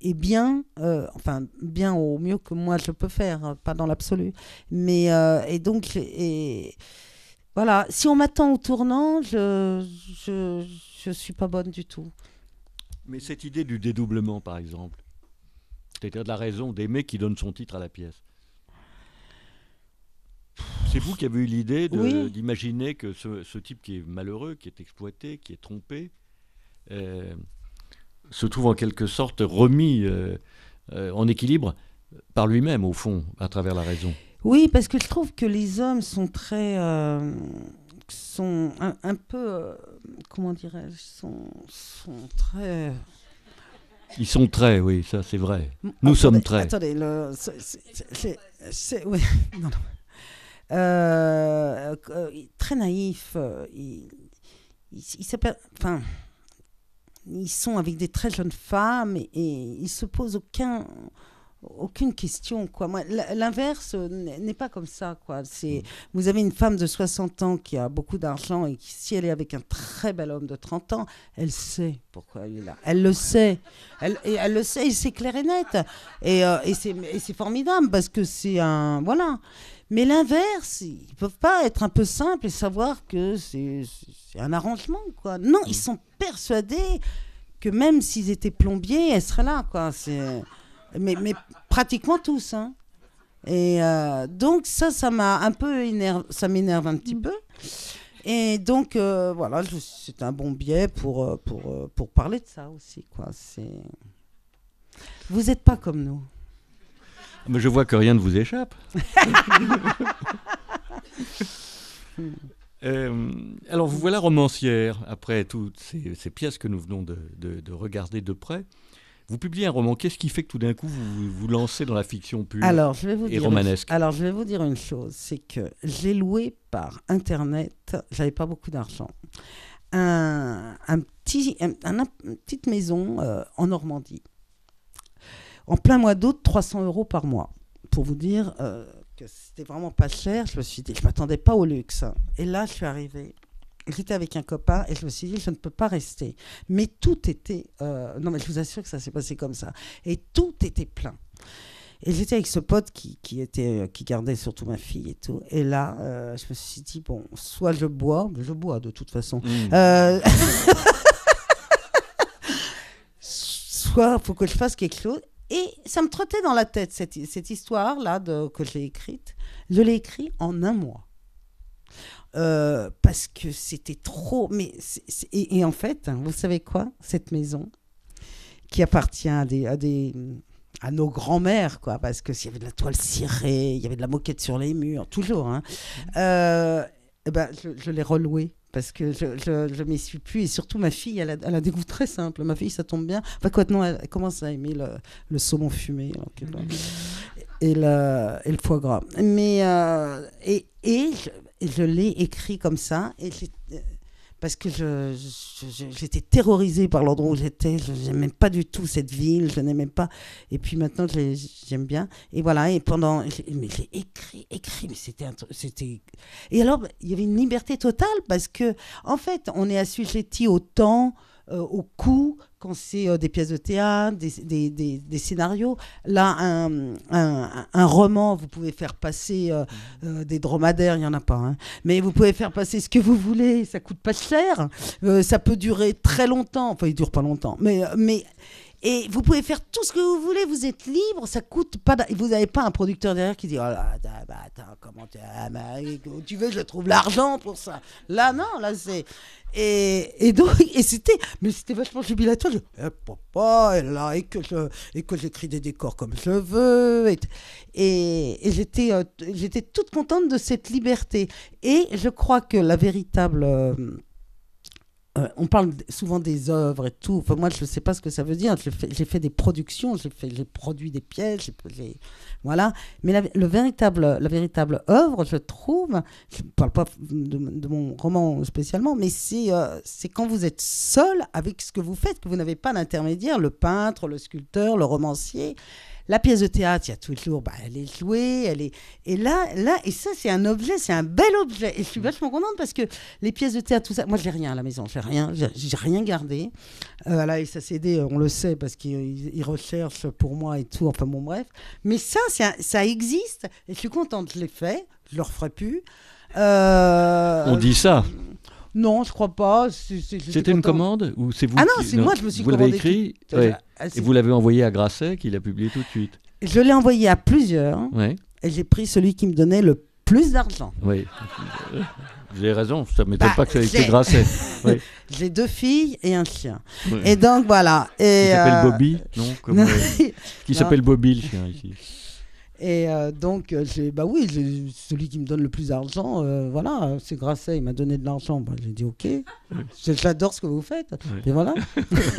et bien, euh, enfin bien au mieux que moi je peux faire, hein, pas dans l'absolu. Mais euh, et donc et voilà, si on m'attend au tournant, je, je je suis pas bonne du tout. Mais cette idée du dédoublement, par exemple, c'est-à-dire de la raison d'aimer qui donne son titre à la pièce. C'est vous qui avez eu l'idée d'imaginer que ce, ce, type qui est malheureux, qui est exploité, qui est trompé, euh, se trouve en quelque sorte remis euh, euh, en équilibre par lui-même, au fond, à travers la raison. Oui, parce que je trouve que les hommes sont très... Euh, sont un, peu... comment dirais-je sont, sont très... Ils sont très, oui, ça c'est vrai. Nous sommes très. Attendez, le, c'est, oui, non, non. très naïf. il s'appelle. Enfin, ils sont avec des très jeunes femmes et, ils ils se posent aucun aucune question quoi l'inverse n'est pas comme ça quoi c'est mm. vous avez une femme de 60 ans qui a beaucoup d'argent et si elle est avec un très bel homme de 30 ans elle sait pourquoi elle est là elle le sait elle, et elle le sait c'est clair et net et, euh, et c'est formidable parce que c'est un voilà mais l'inverse, ils peuvent pas être un peu simples et savoir que c'est un arrangement, quoi. Non, ils mm. sont persuadés que même s'ils étaient plombiers, elles seraient là, quoi. Mais, mais pratiquement tous, hein. Et euh, donc ça, ça m'a un peu ça m'énerve un petit mm. peu. Et donc euh, voilà, c'est un bon biais pour, euh, pour, pour parler de ça aussi, quoi. Vous n'êtes pas comme nous. Mais je vois que rien ne vous échappe. Euh, alors vous voilà romancière, après toutes ces, pièces que nous venons de, regarder de près. Vous publiez un roman, qu'est-ce qui fait que tout d'un coup vous vous lancez dans la fiction pure alors, je vais et romanesque Alors je vais vous dire une chose, c'est que j'ai loué par Internet, j'avais pas beaucoup d'argent, un, petit, une petite maison euh, en Normandie. En plein mois d'août, 300 euros par mois. Pour vous dire euh, que c'était vraiment pas cher, je me suis dit, je m'attendais pas au luxe. Et là, je suis arrivée. J'étais avec un copain et je me suis dit, je ne peux pas rester. Mais tout était. Euh, non, mais je vous assure que ça s'est passé comme ça. Et tout était plein. Et j'étais avec ce pote qui, était, euh, qui gardait surtout ma fille et tout. Et là, je me suis dit, bon, soit je bois, je bois de toute façon. Mmh. soit il faut que je fasse quelque chose. Et ça me trottait dans la tête, cette, cette histoire-là que j'ai écrite. Je l'ai écrite en un mois. Euh, parce que c'était trop. Mais et, en fait, hein, vous savez quoi Cette maison qui appartient à des, à des à nos grands-mères, quoi, parce que y avait de la toile cirée, il y avait de la moquette sur les murs, toujours. Hein. Mmh. Euh, eh ben, je, je l'ai relouée parce que je, je, m'y suis plus. Et surtout, ma fille, elle a, elle a, des goûts très simples. Ma fille, ça tombe bien. Enfin, quoi, non, elle commence à aimer le, le saumon fumé mm-hmm. et, le, et, le, foie gras. Mais, euh, et, et je, je l'ai écrit comme ça. Et j'ai parce que je, j'étais terrorisée par l'endroit où j'étais. Je n'aimais pas du tout cette ville, je n'aimais pas. Et puis maintenant, j'aime bien. Et voilà, et pendant. Mais j'ai écrit, écrit, mais c'était C'était... Et alors, il y avait une liberté totale parce que, en fait, on est assujetti au temps, euh, au coût, quand c'est euh, des pièces de théâtre, des, scénarios. Là, un, roman, vous pouvez faire passer euh, euh, des dromadaires, il n'y en a pas, hein. mais vous pouvez faire passer ce que vous voulez, ça coûte pas cher, ça peut durer très longtemps, enfin il dure pas longtemps, mais, mais et vous pouvez faire tout ce que vous voulez, vous êtes libre, ça coûte pas. Vous n'avez pas un producteur derrière qui dit Oh là, attends, bah, comment tu... Bah, tu veux, je trouve l'argent pour ça. Là, non, là, c'est. Et, et, donc, et c'était, mais c'était vachement jubilatoire. Je, eh, papa, et là, et que je, et que j'écris des décors comme je veux. Et, et, j'étais, euh, j'étais toute contente de cette liberté. Et je crois que la véritable. Euh, euh, on parle souvent des œuvres et tout. moi, je ne sais pas ce que ça veut dire. J'ai fait, des productions, j'ai produit des pièces, voilà. Mais la, le véritable, la véritable œuvre, je trouve, je ne parle pas de, mon roman spécialement, mais c'est, euh, c'est quand vous êtes seul avec ce que vous faites, que vous n'avez pas d'intermédiaire, le peintre, le sculpteur, le romancier. La pièce de théâtre, il y a toujours, bah, elle est jouée, elle est. Et là, là, et ça, c'est un objet, c'est un bel objet. Et je suis mm. vachement contente parce que les pièces de théâtre, tout ça, moi, je n'ai rien à la maison, je n'ai rien, j'ai rien gardé. Euh, et ça c'est aidé, on le sait parce qu'ils recherchent pour moi et tout, enfin bon, bref. Mais ça, ça existe et je suis contente, je l'ai fait, je ne le referai plus. Euh, on dit ça. Non, je crois pas. C'était une commande ou c'est vous Ah non, c'est moi, je me suis Vous l'avez écrit ah, Et vous l'avez envoyé à Grasset, qui l'a publié tout de suite Je l'ai envoyé à plusieurs. Et j'ai pris celui qui me donnait le plus d'argent. Oui. j'ai raison, ça ne m'étonne bah, pas que ça ait été Grasset. J'ai deux filles et un chien. Et donc voilà. Et s'appelle Bobby, Qui s'appelle Bobby le chien ici et euh, donc, euh, j'ai, bah oui, celui qui me donne le plus d'argent, euh, voilà, c'est Grasset, il m'a donné de l'argent. Bah, j'ai dit, ok, j'adore ce que vous faites. Et voilà.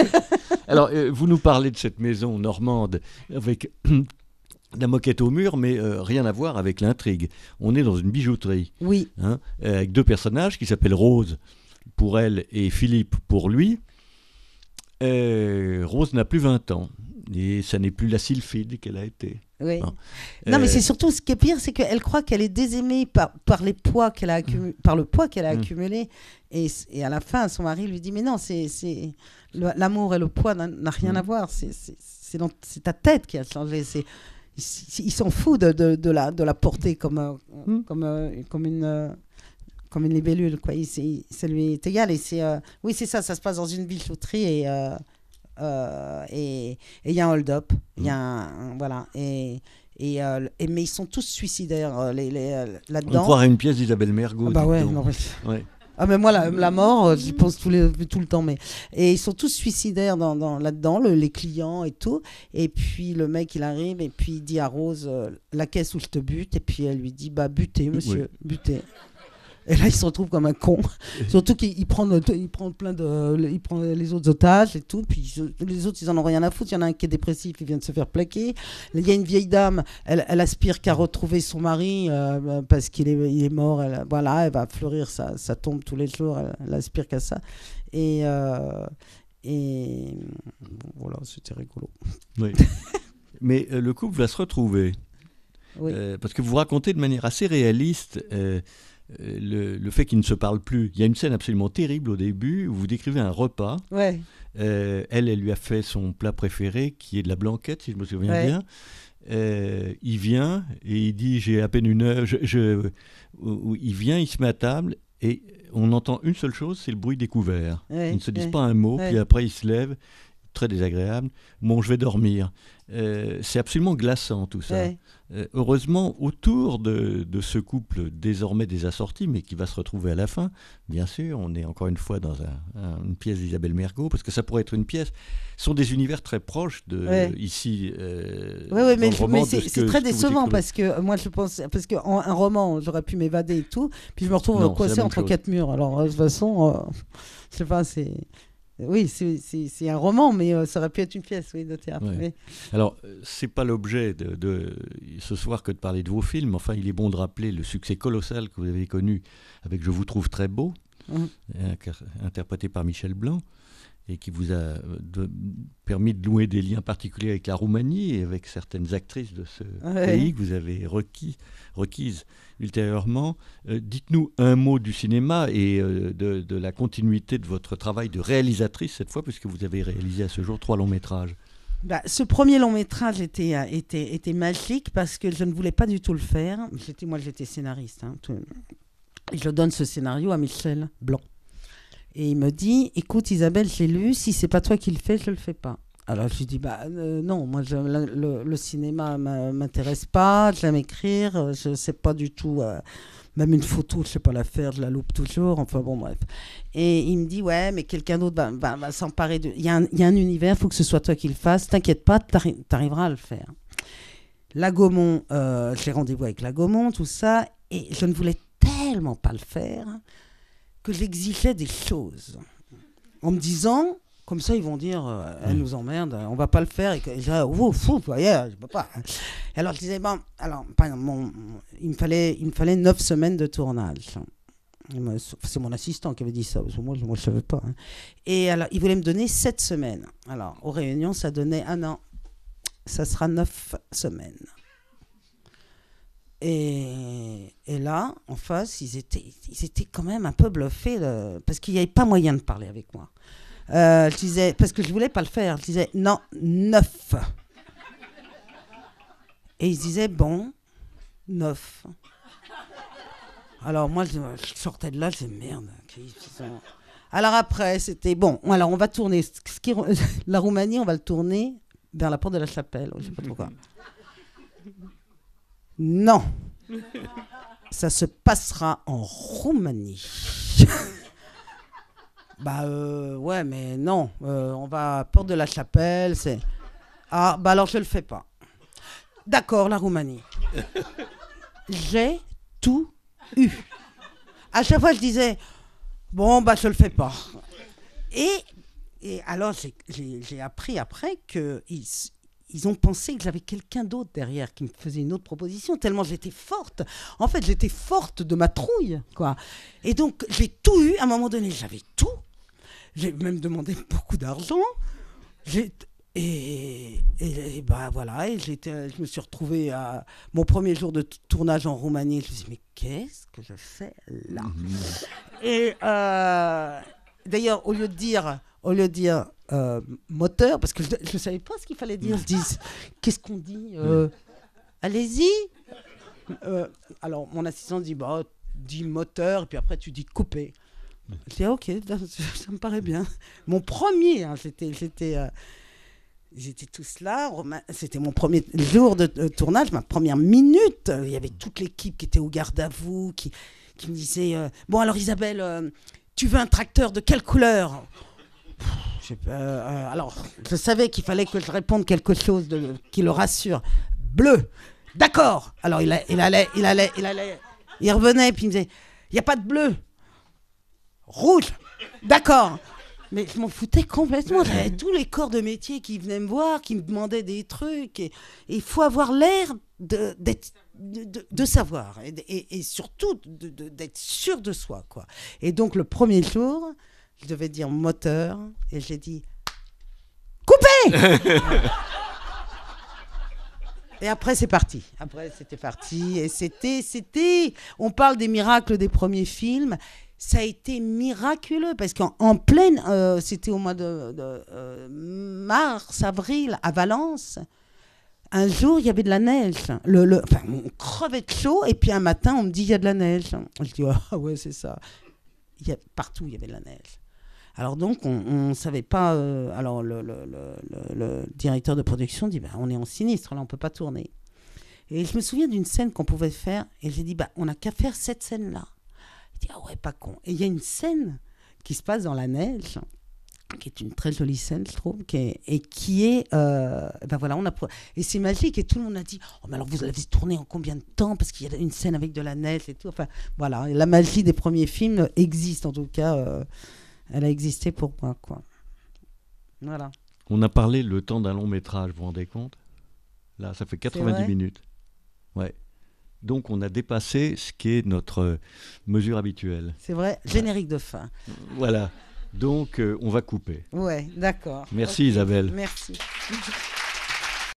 Alors, vous nous parlez de cette maison normande avec la moquette au mur, mais rien à voir avec l'intrigue. On est dans une bijouterie. Oui. Hein, avec deux personnages qui s'appellent Rose pour elle et Philippe pour lui. Rose n'a plus 20 ans et ça n'est plus la sylphide qu'elle a été. Oui. Non, mais euh, c'est surtout ce qui est pire, c'est qu'elle croit qu'elle est désaimée par, par les poids qu'elle a accumulé mm. par le poids qu'elle a mm. accumulé. Et, et, à la fin, son mari lui dit Mais non, c'est l'amour et le poids n'a rien mm. à voir. C'est dans... ta tête qui a changé. C'est ils s'en foutent de, de, la, de la porter comme, euh, comme, euh, comme une. comme une libellule, quoi. ça lui est égal. Et c'est, oui, c'est ça, ça se passe dans une bichoterie et, euh, et il y a un hold-up. Il y a voilà. Et, et, euh, et, mais ils sont tous suicidaires euh, les, les, là-dedans. On croirait une pièce d'Isabelle Mergo. Ah bah ouais, non, Ah mais moi la, mort, j'y pense tout, tout le temps. Mais et ils sont tous suicidaires dans, dans, là-dedans, les clients et tout. Et puis le mec il arrive et puis il dit à Rose la caisse où je te bute et puis elle lui dit bah butez monsieur, butez. Et là, il se retrouve comme un con. Surtout qu'il prend, il prend plein de, il prend les autres otages et tout. Puis les autres, ils en ont rien à foutre. Il y en a un qui est dépressif, il vient de se faire plaquer. Il y a une vieille dame, elle, aspire qu'à retrouver son mari euh, euh, parce qu'il est, il est mort. voilà, elle va fleurir, ça, ça tombe tous les jours. Elle, aspire qu'à ça. Et, euh, et voilà, c'était rigolo. Oui. Mais le couple va se retrouver. parce que vous racontez de manière assez réaliste le, fait qu'ils ne se parlent plus. Il y a une scène absolument terrible au début où vous décrivez un repas. Euh, elle, elle lui a fait son plat préféré, qui est de la blanquette, si je me souviens bien. Euh, il vient et il dit j'ai à peine une heure. Je, Il vient, il se met à table et on entend une seule chose, c'est le bruit des couverts. ils ne se disent pas un mot, puis après il se lève, très désagréable. Bon, je vais dormir. Euh, c'est absolument glaçant tout ça. Euh, heureusement, autour de, ce couple désormais désassorti, mais qui va se retrouver à la fin, bien sûr, on est encore une fois dans une pièce d'Isabelle Mergot, parce que ça pourrait être une pièce, sont des univers très proches de ici. Euh, oui, mais, c'est très décevant parce que moi je pense, parce un roman, j'aurais pu m'évader et tout, puis je me retrouve coincé entre quatre murs. Alors, euh, de toute façon, je je sais pas, c'est. Oui, c'est un roman, mais euh, ça aurait pu être une pièce oui, de théâtre. Alors, euh, c'est pas l'objet de, ce soir que de parler de vos films. Enfin, il est bon de rappeler le succès colossal que vous avez connu avec Je vous trouve très beau, mmh. euh, interprété par Michel Blanc et qui vous a euh, permis de louer des liens particuliers avec la Roumanie et avec certaines actrices de ce pays que vous avez requis, requises ultérieurement. Euh, dites-nous un mot du cinéma et euh, de, la continuité de votre travail de réalisatrice cette fois, puisque vous avez réalisé à ce jour trois longs métrages. Bah, ce premier long métrage était, magique parce que je ne voulais pas du tout le faire. Moi, j'étais scénariste. Hein, je donne ce scénario à Michel Blanc. Et il me dit, écoute Isabelle, j'ai lu, si c'est pas toi qui le fais, je le fais pas. Alors je lui dis, bah euh, non, moi le, cinéma cinéma m'intéresse pas, j'aime écrire, euh, je sais pas du tout, euh, même une photo, je sais pas la faire, je la loupe toujours, enfin bon bref. Et il me dit, ouais, mais quelqu'un d'autre va, s'emparer de... Il y, a un univers, faut que ce soit toi qui le fasses, t'inquiète pas, tu arriveras à le faire. La Gaumont, j'ai rendez-vous avec Gaumont, tout ça, et je ne voulais tellement pas le faire que j'exigeais des choses. En me disant, comme ça, ils vont dire, euh, elle mm. nous emmerde, on va pas le faire. Et, je dirais, oh, fou, je peux pas. Hein. alors, je disais, bon, alors, il, me fallait, il me fallait 9 semaines de tournage. C'est mon assistant qui avait dit ça, moi, je ne savais pas. Hein. Et alors, il voulait me donner sept semaines. Alors, aux réunions, ça donnait un an. Ça sera neuf semaines. Et, là, en face, ils étaient, ils étaient quand même un peu bluffés parce qu'il n'y avait pas moyen de parler avec moi. Euh, je disais, parce que je voulais pas le faire, je disais non, neuf. Et ils disaient bon, neuf. Alors moi, je, sortais de là, je merde. Alors après, c'était bon, alors on va tourner. Ce qui, la Roumanie, on va le tourner vers la porte de la chapelle, je sais pas trop quoi. Non. Ça se passera en Roumanie. bah euh, ouais, mais non. Euh, on va à Porte de la Chapelle. C'est... Ah, bah alors je le fais pas. D'accord, la Roumanie. J'ai tout eu. À chaque fois, je disais, bon, bah je le fais pas. Et, et alors, j'ai, j'ai, appris après que ils ont pensé que j'avais quelqu'un d'autre derrière qui me faisait une autre proposition, tellement j'étais forte. En fait, j'étais forte de ma trouille, quoi. Et donc, j'ai tout eu à un moment donné. J'avais tout. J'ai même demandé beaucoup d'argent. Et, et, bah voilà, et j'étais, je me suis retrouvée à mon premier jour de tournage en Roumanie. Je me suis dit, mais qu'est-ce que je fais là mmh. Et euh, d'ailleurs, au lieu de dire, au lieu de dire, euh, moteur, parce que je ne savais pas ce qu'il fallait dire. Ils disent Qu'est-ce qu'on dit euh, Allez-y euh, Alors, mon assistant dit bah, Dis moteur, et puis après tu dis couper. Je dis ah, Ok, ça, me paraît bien. Mon premier, hein, j'étais. tous là. C'était mon premier jour de tournage, ma première minute. Il y avait toute l'équipe qui était au garde à vous, qui, qui me disait Bon, alors Isabelle, tu veux un tracteur de quelle couleur euh, alors, je savais qu'il fallait que je réponde quelque chose qui le rassure. Bleu. D'accord. Alors, il, allait, il allait, il allait. Il revenait, puis il me disait Il n'y a pas de bleu. Rouge. D'accord. Mais je m'en foutais complètement. J'avais tous les corps de métier qui venaient me voir, qui me demandaient des trucs. il faut avoir l'air de, savoir. Et, surtout d'être sûr de soi. quoi. Et donc, le premier jour je devais dire moteur, et j'ai dit coupé. Et après, c'est parti. Après, c'était parti. Et c'était, c'était. On parle des miracles des premiers films. Ça a été miraculeux parce qu'en pleine, euh, c'était au mois de, euh, mars, avril, à Valence. Un jour, il y avait de la neige. Le, enfin, on crevait de chaud. Et puis un matin, on me dit il y a de la neige. Je dis ah ouais, c'est ça. Il y a, partout, il y avait de la neige. Alors donc, on ne savait pas. Euh, alors le, directeur de production dit, bah, on est en sinistre, là, on ne peut pas tourner. Et je me souviens d'une scène qu'on pouvait faire, et j'ai dit, bah, on n'a qu'à faire cette scène-là. Il dit, ah ouais, pas con. Et il y a une scène qui se passe dans la neige, qui est une très jolie scène, je trouve, et qui est, ben voilà, on a, et c'est magique, et tout le monde a dit, oh, mais alors vous avez tourné en combien de temps, parce qu'il y a une scène avec de la neige et tout, enfin, voilà, la magie des premiers films existe, en tout cas, euh, elle a existé pour moi, quoi. Voilà. On a parlé le temps d'un long métrage, vous vous rendez compte Là, ça fait 90 minutes. Ouais. Donc on a dépassé ce qui est notre euh, mesure habituelle. C'est vrai, générique de fin. Voilà. Donc euh, on va couper. Ouais, d'accord. Merci Isabelle. Merci.